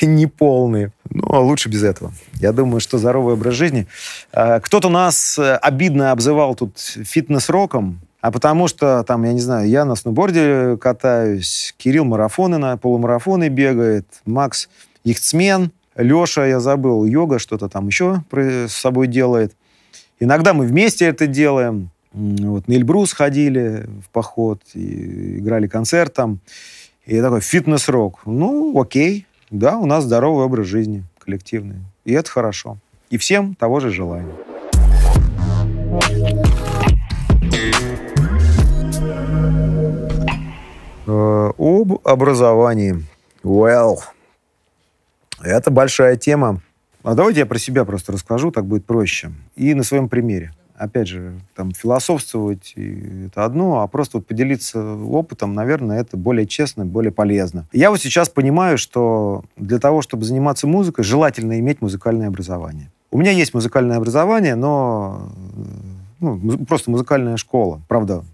неполные. Ну, а лучше без этого. Я думаю, что здоровый образ жизни. А, кто-то нас э, обидно обзывал тут фитнес-роком, а потому что, там, я не знаю, я на сноуборде катаюсь, Кирилл марафоны, на полумарафоны бегает, Макс яхтсмен, Леша, я забыл, йога что-то там еще с собой делает. Иногда мы вместе это делаем. Вот на Эльбрус ходили в поход, и играли концерт там. И такой фитнес-рок. Ну, окей, да, у нас здоровый образ жизни коллективный. И это хорошо. И всем того же желания. Э, об образовании. Well, это большая тема. А давайте я про себя просто расскажу, так будет проще. И на своем примере опять же, там, философствовать и это одно, а просто вот поделиться опытом, наверное, это более честно, более полезно. Я вот сейчас понимаю, что для того, чтобы заниматься музыкой, желательно иметь музыкальное образование. У меня есть музыкальное образование, но э, ну, просто музыкальная школа. Правда,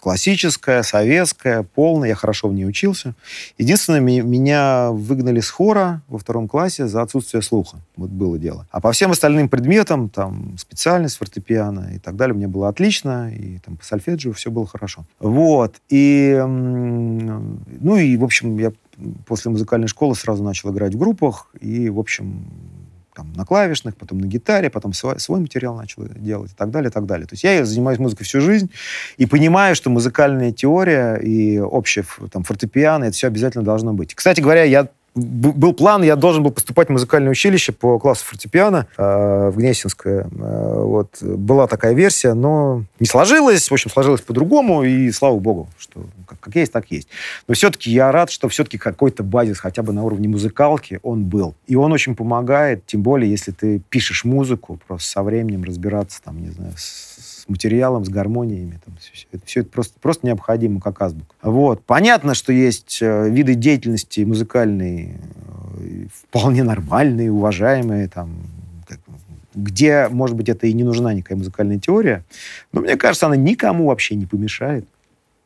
Классическая, советская, полная. Я хорошо в ней учился. Единственное, меня выгнали с хора во втором классе за отсутствие слуха. Вот было дело. А по всем остальным предметам, там, специальность фортепиано и так далее, мне было отлично. И там по сольфеджио все было хорошо. Вот. И, ну и, в общем, я после музыкальной школы сразу начал играть в группах. И, в общем, там, на клавишных, потом на гитаре, потом свой, свой материал начал делать и так далее, и так далее. То есть я занимаюсь музыкой всю жизнь и понимаю, что музыкальная теория и общая там, фортепиано, это все обязательно должно быть. Кстати говоря, я был план, я должен был поступать в музыкальное училище по классу фортепиано э, в Гнесинское. Э, вот. Была такая версия, но не сложилось, в общем, сложилось по-другому, и слава богу, что как, как есть, так есть. Но все-таки я рад, что все-таки какой-то базис хотя бы на уровне музыкалки он был. И он очень помогает, тем более, если ты пишешь музыку, просто со временем разбираться, там, не знаю, с материалом, с гармониями. Там, все, это, все это просто, просто необходимо, как азбук. Вот. Понятно, что есть э, виды деятельности музыкальные, э, вполне нормальные, уважаемые, там, где, может быть, это и не нужна никакая музыкальная теория, но мне кажется, она никому вообще не помешает.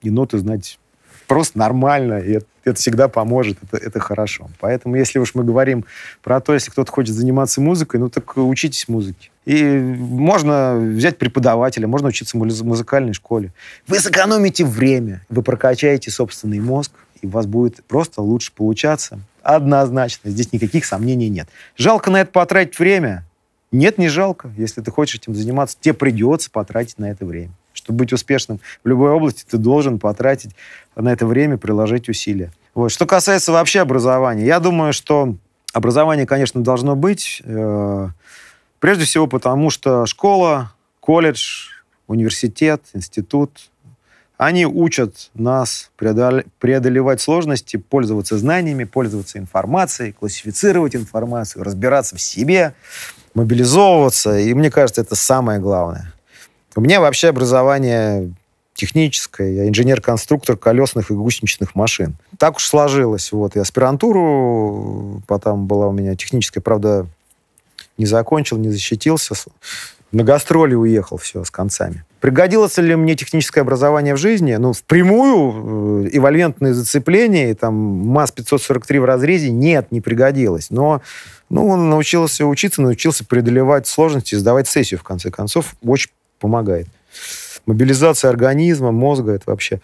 И ноты знать просто нормально, и это, это всегда поможет, это, это хорошо. Поэтому, если уж мы говорим про то, если кто-то хочет заниматься музыкой, ну так учитесь музыке. И можно взять преподавателя, можно учиться в музыкальной школе. Вы сэкономите время, вы прокачаете собственный мозг, и у вас будет просто лучше получаться. Однозначно, здесь никаких сомнений нет. Жалко на это потратить время? Нет, не жалко. Если ты хочешь этим заниматься, тебе придется потратить на это время. Чтобы быть успешным в любой области, ты должен потратить на это время, приложить усилия. Вот. Что касается вообще образования, я думаю, что образование, конечно, должно быть. Э, Прежде всего потому, что школа, колледж, университет, институт, они учат нас преодолевать сложности, пользоваться знаниями, пользоваться информацией, классифицировать информацию, разбираться в себе, мобилизовываться. И мне кажется, это самое главное. У меня вообще образование техническое. Я инженер-конструктор колесных и гусеничных машин. Так уж сложилось. Вот. И аспирантуру э, потом была у меня техническая, правда, не закончил, не защитился. На гастроли уехал все с концами. Пригодилось ли мне техническое образование в жизни? Ну, впрямую, э, эвольвентные зацепления, и, там, МАЗ-543 в разрезе, нет, не пригодилось. Но ну, он научился учиться, научился преодолевать сложности, сдавать сессию, в конце концов. Очень помогает мобилизация организма, мозга, это вообще.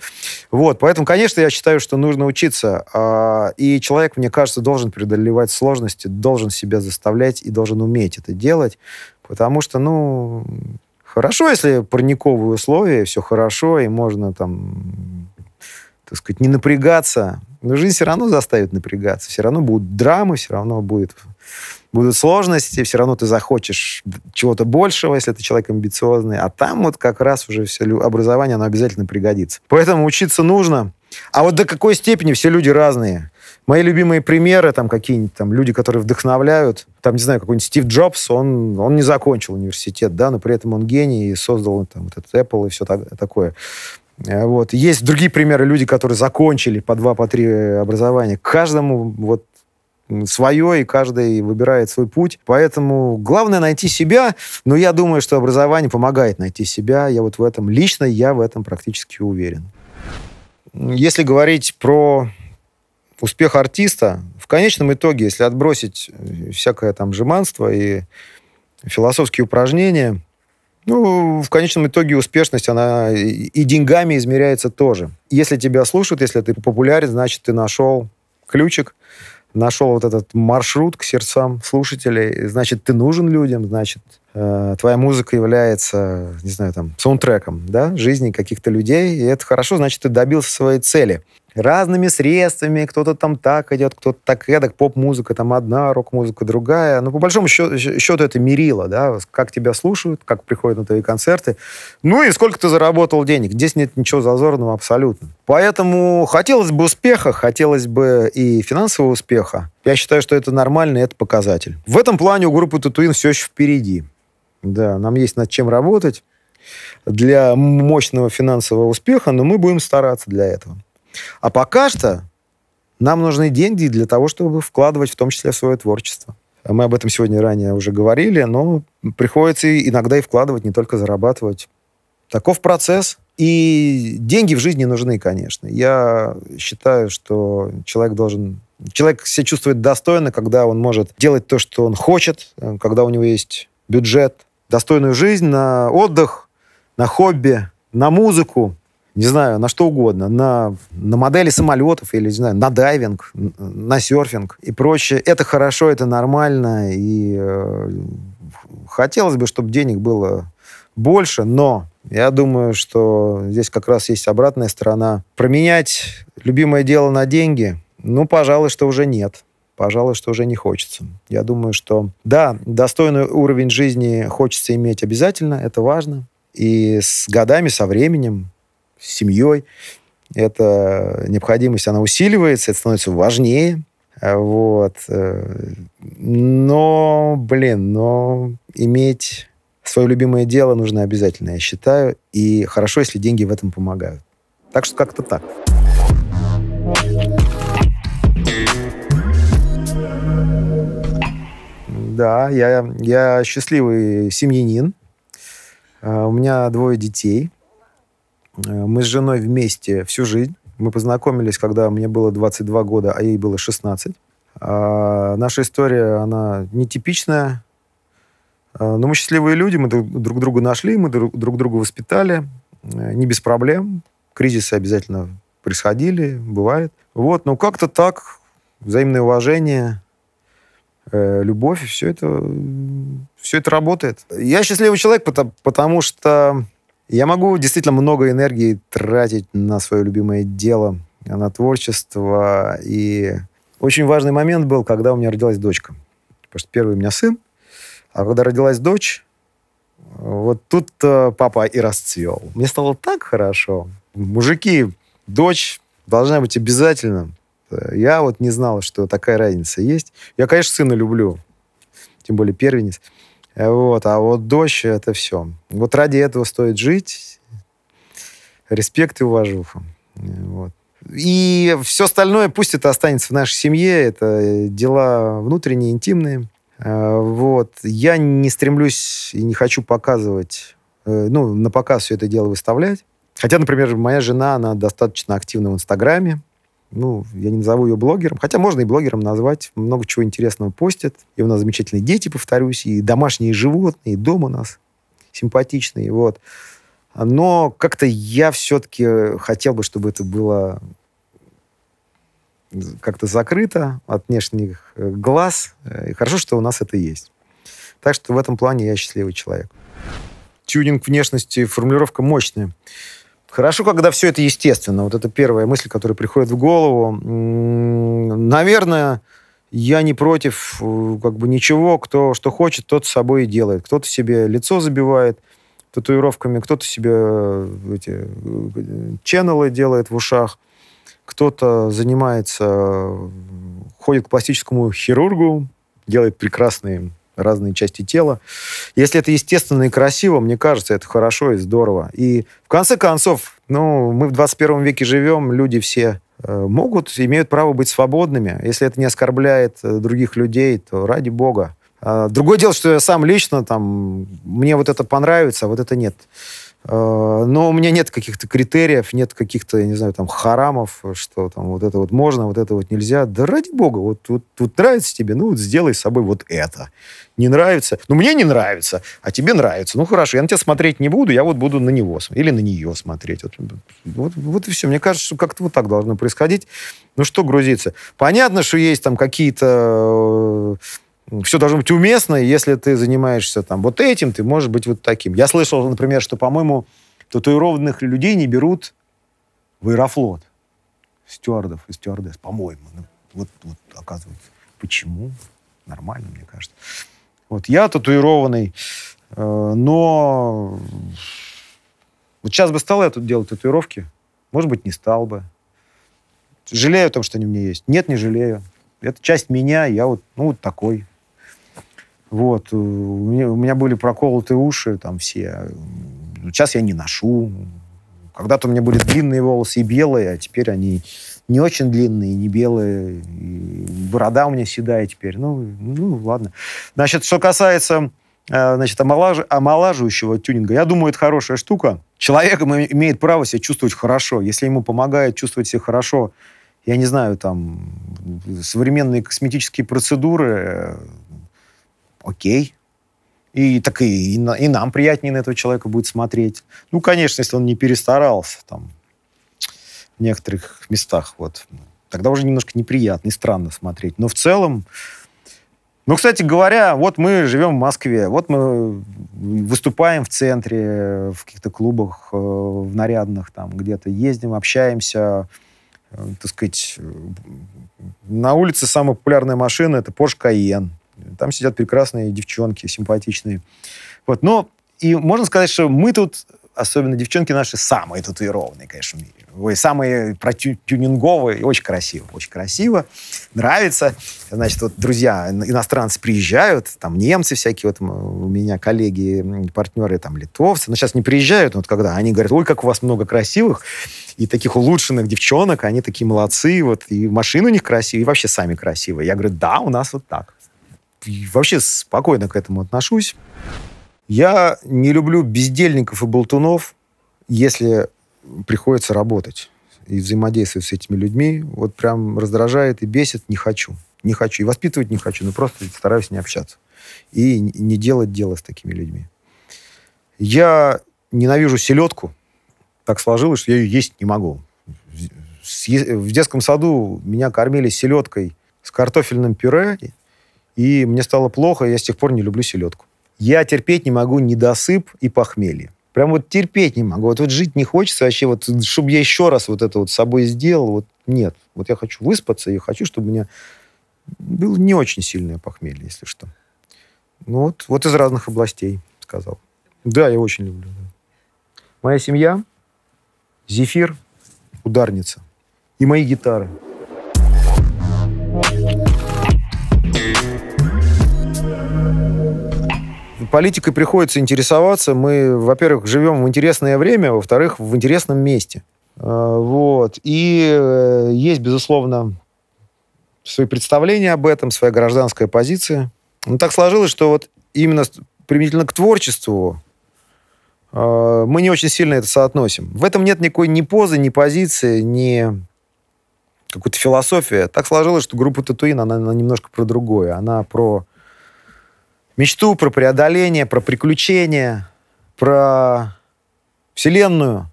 Вот, поэтому, конечно, я считаю, что нужно учиться. А, и человек, мне кажется, должен преодолевать сложности, должен себя заставлять и должен уметь это делать, потому что, ну, хорошо, если парниковые условия, все хорошо, и можно там так сказать, не напрягаться. Но жизнь все равно заставит напрягаться. Все равно будут драмы, все равно будет будут сложности, все равно ты захочешь чего-то большего, если ты человек амбициозный, а там вот как раз уже все образование, оно обязательно пригодится. Поэтому учиться нужно. А вот до какой степени все люди разные. Мои любимые примеры, там какие-нибудь там люди, которые вдохновляют, там, не знаю, какой-нибудь Стив Джобс, он, он не закончил университет, да, но при этом он гений и создал там вот этот Apple и все так, такое. Э, вот. Есть другие примеры, люди, которые закончили по два, по три э, образования. К каждому вот свое, и каждый выбирает свой путь. Поэтому главное найти себя, но я думаю, что образование помогает найти себя. Я вот в этом, лично я в этом практически уверен. Если говорить про успех артиста, в конечном итоге, если отбросить э, всякое там жеманство и философские упражнения, ну, в конечном итоге успешность, она и деньгами измеряется тоже. Если тебя слушают, если ты популярен, значит, ты нашел ключик, нашел вот этот маршрут к сердцам слушателей. Значит, ты нужен людям, значит, э, твоя музыка является, не знаю, там, саундтреком, да, жизни каких-то людей, и это хорошо, значит, ты добился своей цели разными средствами, кто-то там так идет, кто-то так эдак, поп-музыка там одна, рок-музыка другая. Но ну, по большому счету, счету это мерило, да, как тебя слушают, как приходят на твои концерты, ну и сколько ты заработал денег. Здесь нет ничего зазорного абсолютно. Поэтому хотелось бы успеха, хотелось бы и финансового успеха. Я считаю, что это нормально, это показатель. В этом плане у группы Татуин все еще впереди. Да, нам есть над чем работать для мощного финансового успеха, но мы будем стараться для этого. А пока что нам нужны деньги для того, чтобы вкладывать в том числе в свое творчество. Мы об этом сегодня ранее уже говорили, но приходится иногда и вкладывать, не только зарабатывать. Таков процесс. И деньги в жизни нужны, конечно. Я считаю, что человек должен... Человек себя чувствует достойно, когда он может делать то, что он хочет, когда у него есть бюджет, достойную жизнь на отдых, на хобби, на музыку, не знаю, на что угодно, на, на модели самолетов или, не знаю, на дайвинг, на серфинг и прочее. Это хорошо, это нормально, и э, хотелось бы, чтобы денег было больше, но я думаю, что здесь как раз есть обратная сторона. Променять любимое дело на деньги, ну, пожалуй, что уже нет пожалуй, что уже не хочется. Я думаю, что да, достойный уровень жизни хочется иметь обязательно, это важно. И с годами, со временем с семьей. Эта необходимость, она усиливается, это становится важнее. Э, вот. Э, но, блин, но иметь свое любимое дело нужно обязательно, я считаю. И хорошо, если деньги в этом помогают. Так что как-то так. Да, я, я счастливый семьянин. Э, у меня двое детей. Э, мы с женой вместе всю жизнь. Мы познакомились, когда мне было 22 года, а ей было 16. А наша история, она нетипичная. А, но мы счастливые люди, мы друг друга нашли, мы друг друга воспитали. Э, не без проблем. Кризисы обязательно происходили, бывает. Вот, но ну, как-то так, взаимное уважение, э, любовь, все это, все это работает. Я счастливый человек, потому, потому что я могу действительно много энергии тратить на свое любимое дело, на творчество. И очень важный момент был, когда у меня родилась дочка. Потому что первый у меня сын, а когда родилась дочь, вот тут э, папа и расцвел. Мне стало так хорошо. Мужики, дочь должна быть обязательно. Я вот не знал, что такая разница есть. Я, конечно, сына люблю, тем более первенец. Вот, а вот дождь — это все. Вот ради этого стоит жить. Респект и уважуха. Вот. И все остальное, пусть это останется в нашей семье, это дела внутренние, интимные. А, вот. Я не стремлюсь и не хочу показывать, э, ну, на показ все это дело выставлять. Хотя, например, моя жена, она достаточно активна в Инстаграме ну, я не назову ее блогером, хотя можно и блогером назвать, много чего интересного постит. И у нас замечательные дети, повторюсь, и домашние животные, и дом у нас симпатичный, вот. Но как-то я все-таки хотел бы, чтобы это было как-то закрыто от внешних э, глаз. И хорошо, что у нас это есть. Так что в этом плане я счастливый человек. Тюнинг внешности, формулировка мощная. Хорошо, когда все это естественно. Вот это первая мысль, которая приходит в голову. Наверное, я не против э, как бы ничего. Кто что хочет, тот с собой и делает. Кто-то себе лицо забивает татуировками, кто-то себе э, эти э, ченнелы делает в ушах, кто-то занимается, ходит к пластическому хирургу, делает прекрасные разные части тела. Если это естественно и красиво, мне кажется, это хорошо и здорово. И в конце концов, ну, мы в 21 веке живем, люди все э, могут, имеют право быть свободными. Если это не оскорбляет э, других людей, то ради бога. А другое дело, что я сам лично, там, мне вот это понравится, а вот это нет. Э, но у меня нет каких-то критериев, нет каких-то, я не знаю, там, харамов, что там вот это вот можно, вот это вот нельзя. Да ради бога, вот, вот, вот нравится тебе, ну вот сделай с собой вот это. Не нравится? Ну мне не нравится, а тебе нравится. Ну хорошо, я на тебя смотреть не буду, я вот буду на него или на нее смотреть. Вот, вот, вот и все. Мне кажется, что как-то вот так должно происходить. Ну что грузиться? Понятно, что есть там какие-то э, все должно быть уместно, если ты занимаешься там вот этим, ты можешь быть вот таким. Я слышал, например, что, по-моему, татуированных людей не берут в Аэрофлот. Стюардов и стюардесс, по-моему. Ну, вот, вот, оказывается. Почему? Нормально, мне кажется. Вот я татуированный, э, но вот сейчас бы стал я тут делать татуировки, может быть, не стал бы. Жалею о том, что они у меня есть. Нет, не жалею. Это часть меня, я вот, ну, вот такой. Вот. Э, у меня, у меня были проколоты уши там все. Сейчас я не ношу. Когда-то у меня были длинные волосы и белые, а теперь они не очень длинные, не белые. И борода у меня седая теперь. Ну, ну ладно. Значит, что касается э, значит, омолаж... омолаживающего тюнинга. Я думаю, это хорошая штука. Человек имеет право себя чувствовать хорошо. Если ему помогает чувствовать себя хорошо, я не знаю, там, современные косметические процедуры, э, окей. И так и, и, и нам приятнее на этого человека будет смотреть. Ну, конечно, если он не перестарался там в некоторых местах, вот. Тогда уже немножко неприятно и странно смотреть. Но в целом, ну, кстати говоря, вот мы живем в Москве, вот мы выступаем в центре, в каких-то клубах, э, в нарядных там где-то ездим, общаемся, э, так сказать, э, на улице самая популярная машина это Porsche Cayenne. Там сидят прекрасные девчонки, симпатичные. Вот, но и можно сказать, что мы тут особенно девчонки наши, самые татуированные, конечно, в мире. Ой, самые протюнинговые, очень красиво, очень красиво, нравится. Значит, вот друзья, иностранцы приезжают, там немцы всякие, вот у меня коллеги, партнеры, там литовцы, но сейчас не приезжают, вот когда они говорят, ой, как у вас много красивых и таких улучшенных девчонок, они такие молодцы, вот, и машины у них красивые, и вообще сами красивые. Я говорю, да, у нас вот так вообще спокойно к этому отношусь. Я не люблю бездельников и болтунов, если приходится работать и взаимодействовать с этими людьми. Вот прям раздражает и бесит, не хочу. Не хочу. И воспитывать не хочу, но просто стараюсь не общаться. И не делать дело с такими людьми. Я ненавижу селедку. Так сложилось, что я ее есть не могу. В детском саду меня кормили селедкой с картофельным пюре и мне стало плохо, я с тех пор не люблю селедку. Я терпеть не могу недосып и похмелье. Прям вот терпеть не могу. Вот, вот жить не хочется вообще, вот, чтобы я еще раз вот это вот с собой сделал. Вот нет. Вот я хочу выспаться и хочу, чтобы у меня было не очень сильное похмелье, если что. Ну вот, вот из разных областей, сказал. Да, я очень люблю. Да. Моя семья, Зефир, ударница и мои гитары. политикой приходится интересоваться. Мы, во-первых, живем в интересное время, а во-вторых, в интересном месте. Э, вот. И э, есть, безусловно, свои представления об этом, своя гражданская позиция. Но так сложилось, что вот именно применительно к творчеству э, мы не очень сильно это соотносим. В этом нет никакой ни позы, ни позиции, ни какой-то философии. Так сложилось, что группа Татуин, она, она немножко про другое. Она про мечту, про преодоление, про приключения, про Вселенную,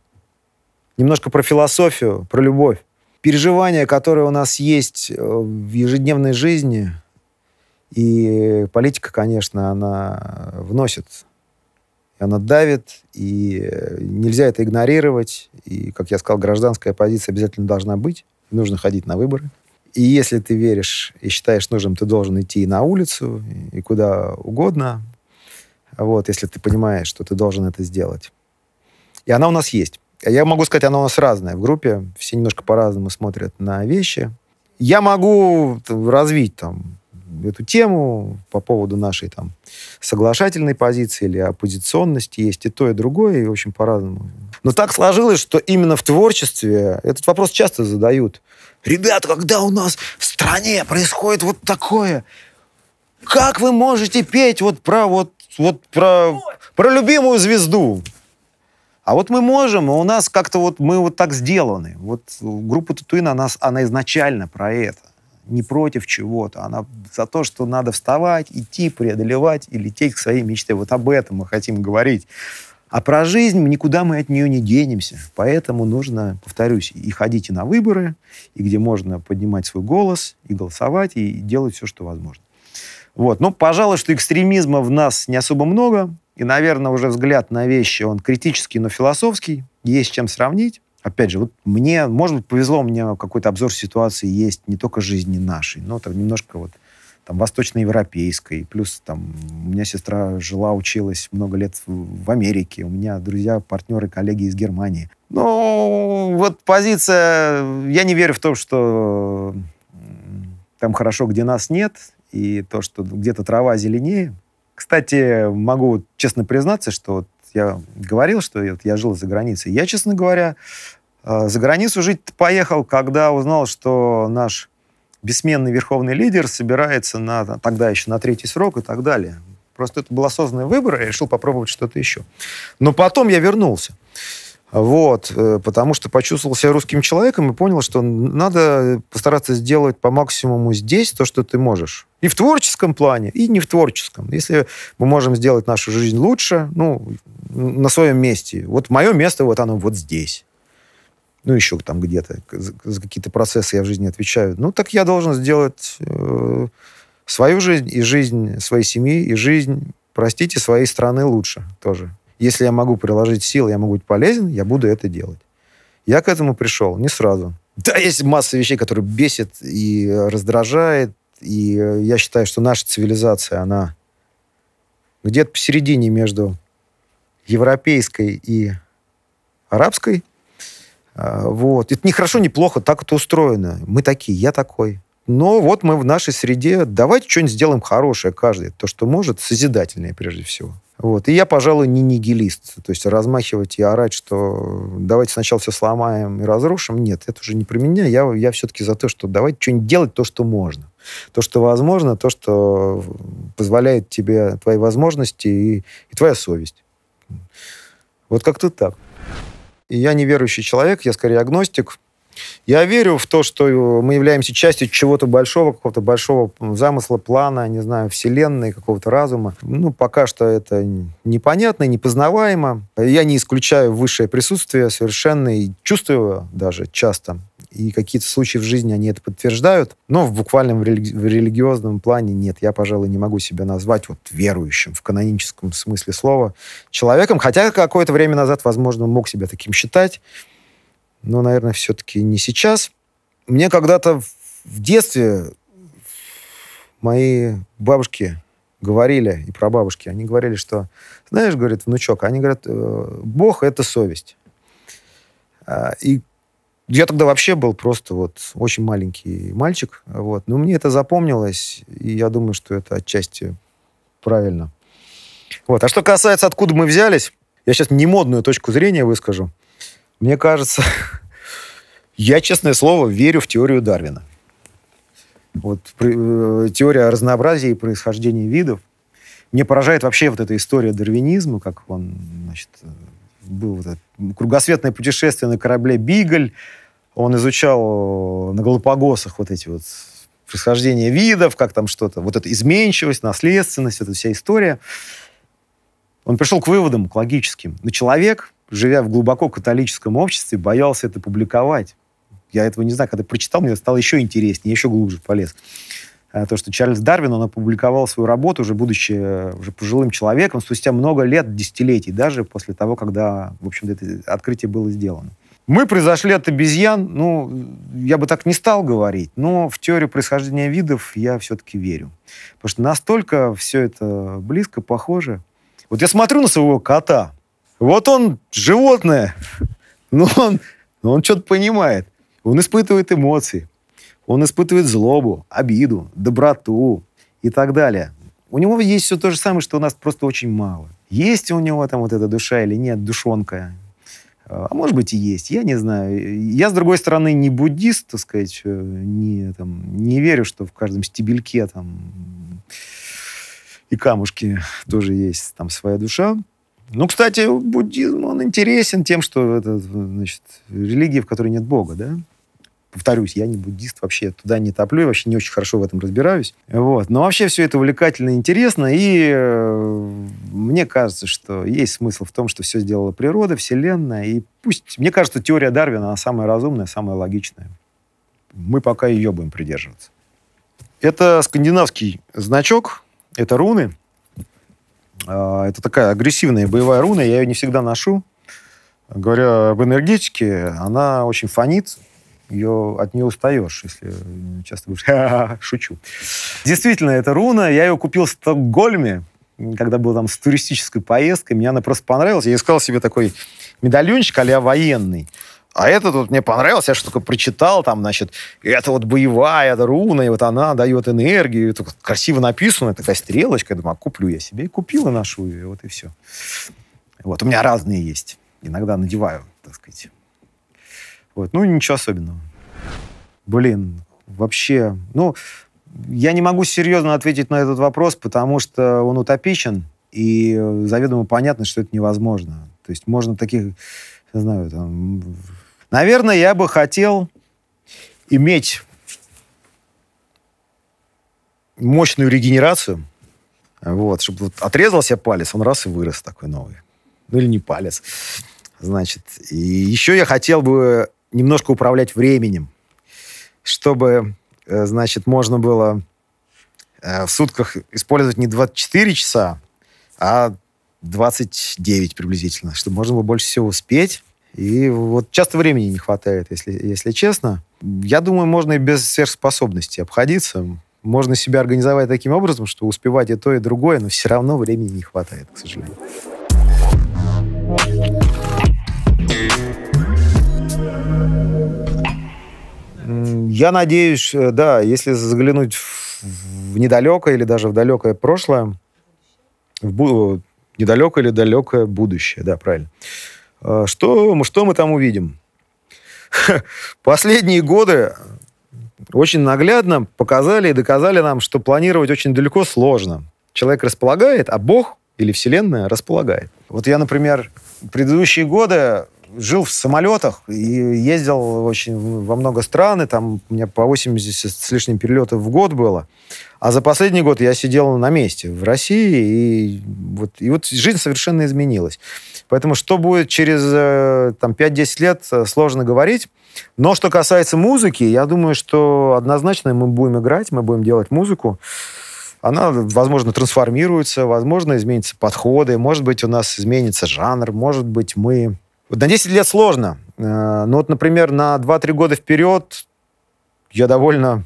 немножко про философию, про любовь. Переживания, которые у нас есть э, в ежедневной жизни, и политика, конечно, она вносит, она давит, и э, нельзя это игнорировать. И, как я сказал, гражданская позиция обязательно должна быть. Нужно ходить на выборы. И если ты веришь и считаешь нужным, ты должен идти и на улицу, и куда угодно. Вот, если ты понимаешь, что ты должен это сделать. И она у нас есть. Я могу сказать, она у нас разная в группе. Все немножко по-разному смотрят на вещи. Я могу развить там эту тему по поводу нашей там соглашательной позиции или оппозиционности. Есть и то, и другое, и, в общем, по-разному. Но так сложилось, что именно в творчестве этот вопрос часто задают – Ребята, когда у нас в стране происходит вот такое, как вы можете петь вот про вот, вот про, про любимую звезду? А вот мы можем, а у нас как-то вот мы вот так сделаны. Вот группа Татуина, она, она изначально про это. Не против чего-то, она за то, что надо вставать, идти, преодолевать и лететь к своей мечте. Вот об этом мы хотим говорить. А про жизнь никуда мы от нее не денемся. Поэтому нужно, повторюсь, и ходите на выборы, и где можно поднимать свой голос, и голосовать, и делать все, что возможно. Вот. Но, пожалуй, что экстремизма в нас не особо много. И, наверное, уже взгляд на вещи, он критический, но философский. Есть чем сравнить. Опять же, вот мне, может быть, повезло, у меня какой-то обзор ситуации есть не только жизни нашей, но там немножко вот там, восточноевропейской. Плюс там у меня сестра жила, училась много лет в Америке. У меня друзья, партнеры, коллеги из Германии. Ну, вот позиция... Я не верю в то, что там хорошо, где нас нет, и то, что где-то трава зеленее. Кстати, могу честно признаться, что вот я говорил, что я, я жил за границей. Я, честно говоря, э, за границу жить поехал, когда узнал, что наш бессменный верховный лидер собирается на, тогда еще на третий срок и так далее. Просто это был осознанный выбор, я решил попробовать что-то еще. Но потом я вернулся. Вот, э, потому что почувствовал себя русским человеком и понял, что надо постараться сделать по максимуму здесь то, что ты можешь. И в творческом плане, и не в творческом. Если мы можем сделать нашу жизнь лучше, ну, на своем месте. Вот мое место, вот оно вот здесь ну, еще там где-то, за какие-то процессы я в жизни отвечаю. Ну, так я должен сделать э, свою жизнь и жизнь своей семьи, и жизнь, простите, своей страны лучше тоже. Если я могу приложить силы, я могу быть полезен, я буду это делать. Я к этому пришел не сразу. Да, есть масса вещей, которые бесит и раздражает, и я считаю, что наша цивилизация, она где-то посередине между европейской и арабской – а, вот. Это не хорошо, не плохо, так это устроено. Мы такие, я такой. Но вот мы в нашей среде, давайте что-нибудь сделаем хорошее каждый. То, что может, созидательное прежде всего. Вот. И я, пожалуй, не нигилист. То есть размахивать и орать, что давайте сначала все сломаем и разрушим, нет, это уже не про меня. Я, я все-таки за то, что давайте что-нибудь делать, то, что можно. То, что возможно, то, что позволяет тебе твои возможности и, и твоя совесть. Вот как-то так. И я неверующий человек, я скорее агностик, я верю в то, что мы являемся частью чего-то большого, какого-то большого замысла, плана, не знаю, вселенной, какого-то разума. Ну, пока что это непонятно, непознаваемо. Я не исключаю высшее присутствие совершенно и чувствую даже часто. И какие-то случаи в жизни они это подтверждают. Но в буквальном в религиозном плане нет. Я, пожалуй, не могу себя назвать вот верующим в каноническом смысле слова человеком. Хотя какое-то время назад, возможно, мог себя таким считать но, наверное, все-таки не сейчас. Мне когда-то в детстве мои бабушки говорили, и про бабушки, они говорили, что, знаешь, говорит внучок, они говорят, э, Бог — это совесть. А, и я тогда вообще был просто вот очень маленький мальчик, вот. Но мне это запомнилось, и я думаю, что это отчасти правильно. Вот. А что касается, откуда мы взялись, я сейчас не модную точку зрения выскажу. Мне кажется, я, честное слово, верю в теорию Дарвина. Вот э, теория разнообразия и происхождения видов. Мне поражает вообще вот эта история дарвинизма, как он, значит, э, был вот это кругосветное путешествие на корабле «Бигль», он изучал э, на Галапагосах вот эти вот происхождение видов, как там что-то, вот эта изменчивость, наследственность, эта вся история. Он пришел к выводам, к логическим. Но человек, живя в глубоко католическом обществе, боялся это публиковать. Я этого не знаю. Когда прочитал, мне стало еще интереснее, еще глубже полез. А, то, что Чарльз Дарвин, он опубликовал свою работу, уже будучи э, уже пожилым человеком, спустя много лет, десятилетий даже, после того, когда, в общем-то, это открытие было сделано. Мы произошли от обезьян, ну, я бы так не стал говорить, но в теорию происхождения видов я все-таки верю. Потому что настолько все это близко, похоже. Вот я смотрю на своего кота, вот он животное, но ну, он, но ну, он что-то понимает. Он испытывает эмоции, он испытывает злобу, обиду, доброту и так далее. У него есть все то же самое, что у нас просто очень мало. Есть у него там вот эта душа или нет, душонка. А может быть и есть, я не знаю. Я, с другой стороны, не буддист, так сказать, э, не, там, не верю, что в каждом стебельке там и камушке тоже есть там своя душа. Ну, кстати, буддизм, он интересен тем, что это, значит, религия, в которой нет Бога, да? Повторюсь, я не буддист, вообще туда не топлю, я вообще не очень хорошо в этом разбираюсь. Вот. Но вообще все это увлекательно и интересно, и э, мне кажется, что есть смысл в том, что все сделала природа, Вселенная, и пусть... Мне кажется, теория Дарвина, она самая разумная, самая логичная. Мы пока ее будем придерживаться. Это скандинавский значок, это руны — а, это такая агрессивная боевая руна, я ее не всегда ношу. Говоря об энергетике, она очень фонит, ее, от нее устаешь, если часто будешь шучу. Действительно, это руна. Я ее купил в Стокгольме, когда был там с туристической поездкой. Мне она просто понравилась. Я искал себе такой медальончик а военный. А этот вот мне понравился, я что-то прочитал там, значит, это вот боевая, это руна, и вот она дает энергию, это красиво написано, такая стрелочка, я думаю, а куплю я себе. И купила нашу, и вот и все. Вот, у меня разные есть. Иногда надеваю, так сказать. Вот, ну, ничего особенного. Блин, вообще, ну, я не могу серьезно ответить на этот вопрос, потому что он утопичен, и заведомо понятно, что это невозможно. То есть можно таких, не знаю, там, Наверное, я бы хотел иметь мощную регенерацию, вот, чтобы вот отрезался палец, он раз и вырос такой новый. Ну или не палец. Значит, и еще я хотел бы немножко управлять временем, чтобы, э, значит, можно было э, в сутках использовать не 24 часа, а 29 приблизительно, чтобы можно было больше всего успеть. И вот часто времени не хватает, если, если честно. Я думаю, можно и без сверхспособностей обходиться. Можно себя организовать таким образом, что успевать и то, и другое, но все равно времени не хватает, к сожалению. Я надеюсь, э, да, если заглянуть в, недалекое или даже в далекое прошлое, в бу- э, недалекое или далекое будущее, да, правильно а что, что мы там увидим? Последние годы очень наглядно показали и доказали нам, что планировать очень далеко сложно. Человек располагает, а Бог или Вселенная располагает. Вот я, например, предыдущие годы жил в самолетах и ездил очень во много стран, и там у меня по 80 с лишним перелетов в год было. А за последний год я сидел на месте в России, и вот, и вот жизнь совершенно изменилась. Поэтому что будет через э, там, 5-10 лет, э, сложно говорить. Но что касается музыки, я думаю, что однозначно мы будем играть, мы будем делать музыку. Она, возможно, трансформируется, возможно, изменятся подходы, может быть, у нас изменится жанр, может быть, мы... Вот на 10 лет сложно, э, но вот, например, на 2-3 года вперед я довольно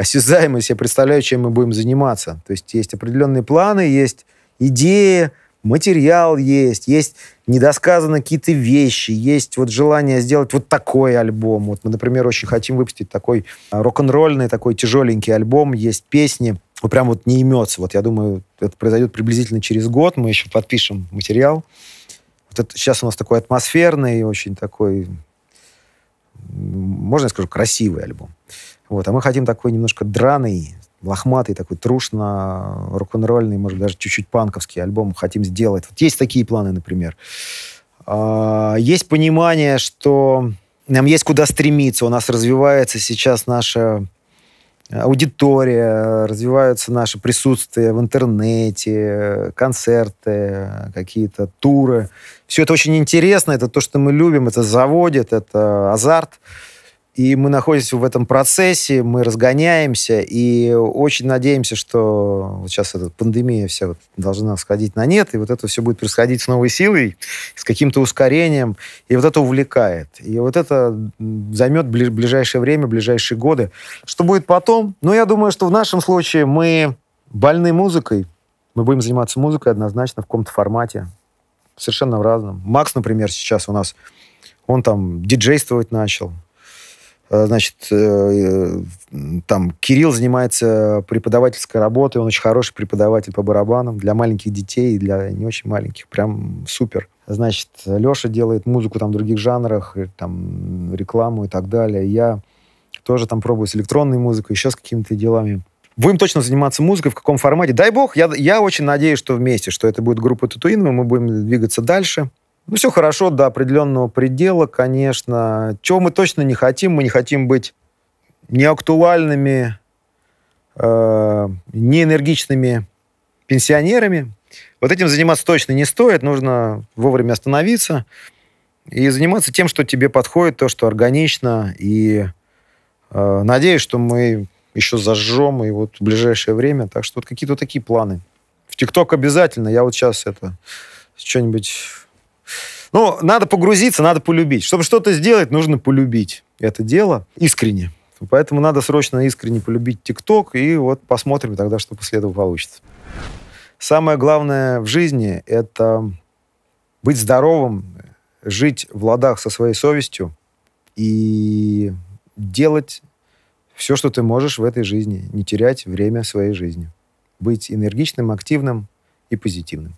осязаемость, я представляю, чем мы будем заниматься. То есть есть определенные планы, есть идеи, материал есть, есть недосказаны какие-то вещи, есть вот желание сделать вот такой альбом. Вот мы, например, очень хотим выпустить такой а, рок-н-ролльный, такой тяжеленький альбом, есть песни, ну, прям вот не имется. Вот я думаю, это произойдет приблизительно через год, мы еще подпишем материал. Вот это, сейчас у нас такой атмосферный, очень такой, можно я скажу, красивый альбом. Вот. А мы хотим такой немножко драный, лохматый, такой трушно, рок-н-ролльный, может, даже чуть-чуть панковский альбом хотим сделать. Вот есть такие планы, например. А, есть понимание, что нам есть куда стремиться. У нас развивается сейчас наша аудитория, развиваются наши присутствия в интернете, концерты, какие-то туры. Все это очень интересно, это то, что мы любим, это заводит, это азарт. И мы находимся в этом процессе, мы разгоняемся, и очень надеемся, что вот сейчас эта пандемия вся вот должна сходить на нет, и вот это все будет происходить с новой силой, с каким-то ускорением, и вот это увлекает. И вот это займет ближайшее время, ближайшие годы. Что будет потом? Ну, я думаю, что в нашем случае мы больны музыкой, мы будем заниматься музыкой однозначно в каком-то формате, совершенно в разном. Макс, например, сейчас у нас, он там диджействовать начал, Э, значит, э, э, там Кирилл занимается преподавательской работой, он очень хороший преподаватель по барабанам для маленьких детей и для не очень маленьких, прям супер. Значит, Леша делает музыку там в других жанрах, там рекламу и так далее. Я тоже там пробую с электронной музыкой, еще с какими-то делами. Будем точно заниматься музыкой, в каком формате. Дай бог, я, я очень надеюсь, что вместе, что это будет группа Татуин, мы будем двигаться дальше. Ну, все хорошо до определенного предела, конечно. Чего мы точно не хотим? Мы не хотим быть неактуальными, э, неэнергичными пенсионерами. Вот этим заниматься точно не стоит. Нужно вовремя остановиться и заниматься тем, что тебе подходит, то, что органично. И э, надеюсь, что мы еще зажжем и вот в ближайшее время. Так что вот какие-то такие планы. В ТикТок обязательно. Я вот сейчас это что-нибудь ну, надо погрузиться, надо полюбить. Чтобы что-то сделать, нужно полюбить это дело искренне. Поэтому надо срочно искренне полюбить ТикТок, и вот посмотрим тогда, что после этого получится. Самое главное в жизни – это быть здоровым, жить в ладах со своей совестью и делать все, что ты можешь в этой жизни, не терять время своей жизни. Быть энергичным, активным и позитивным.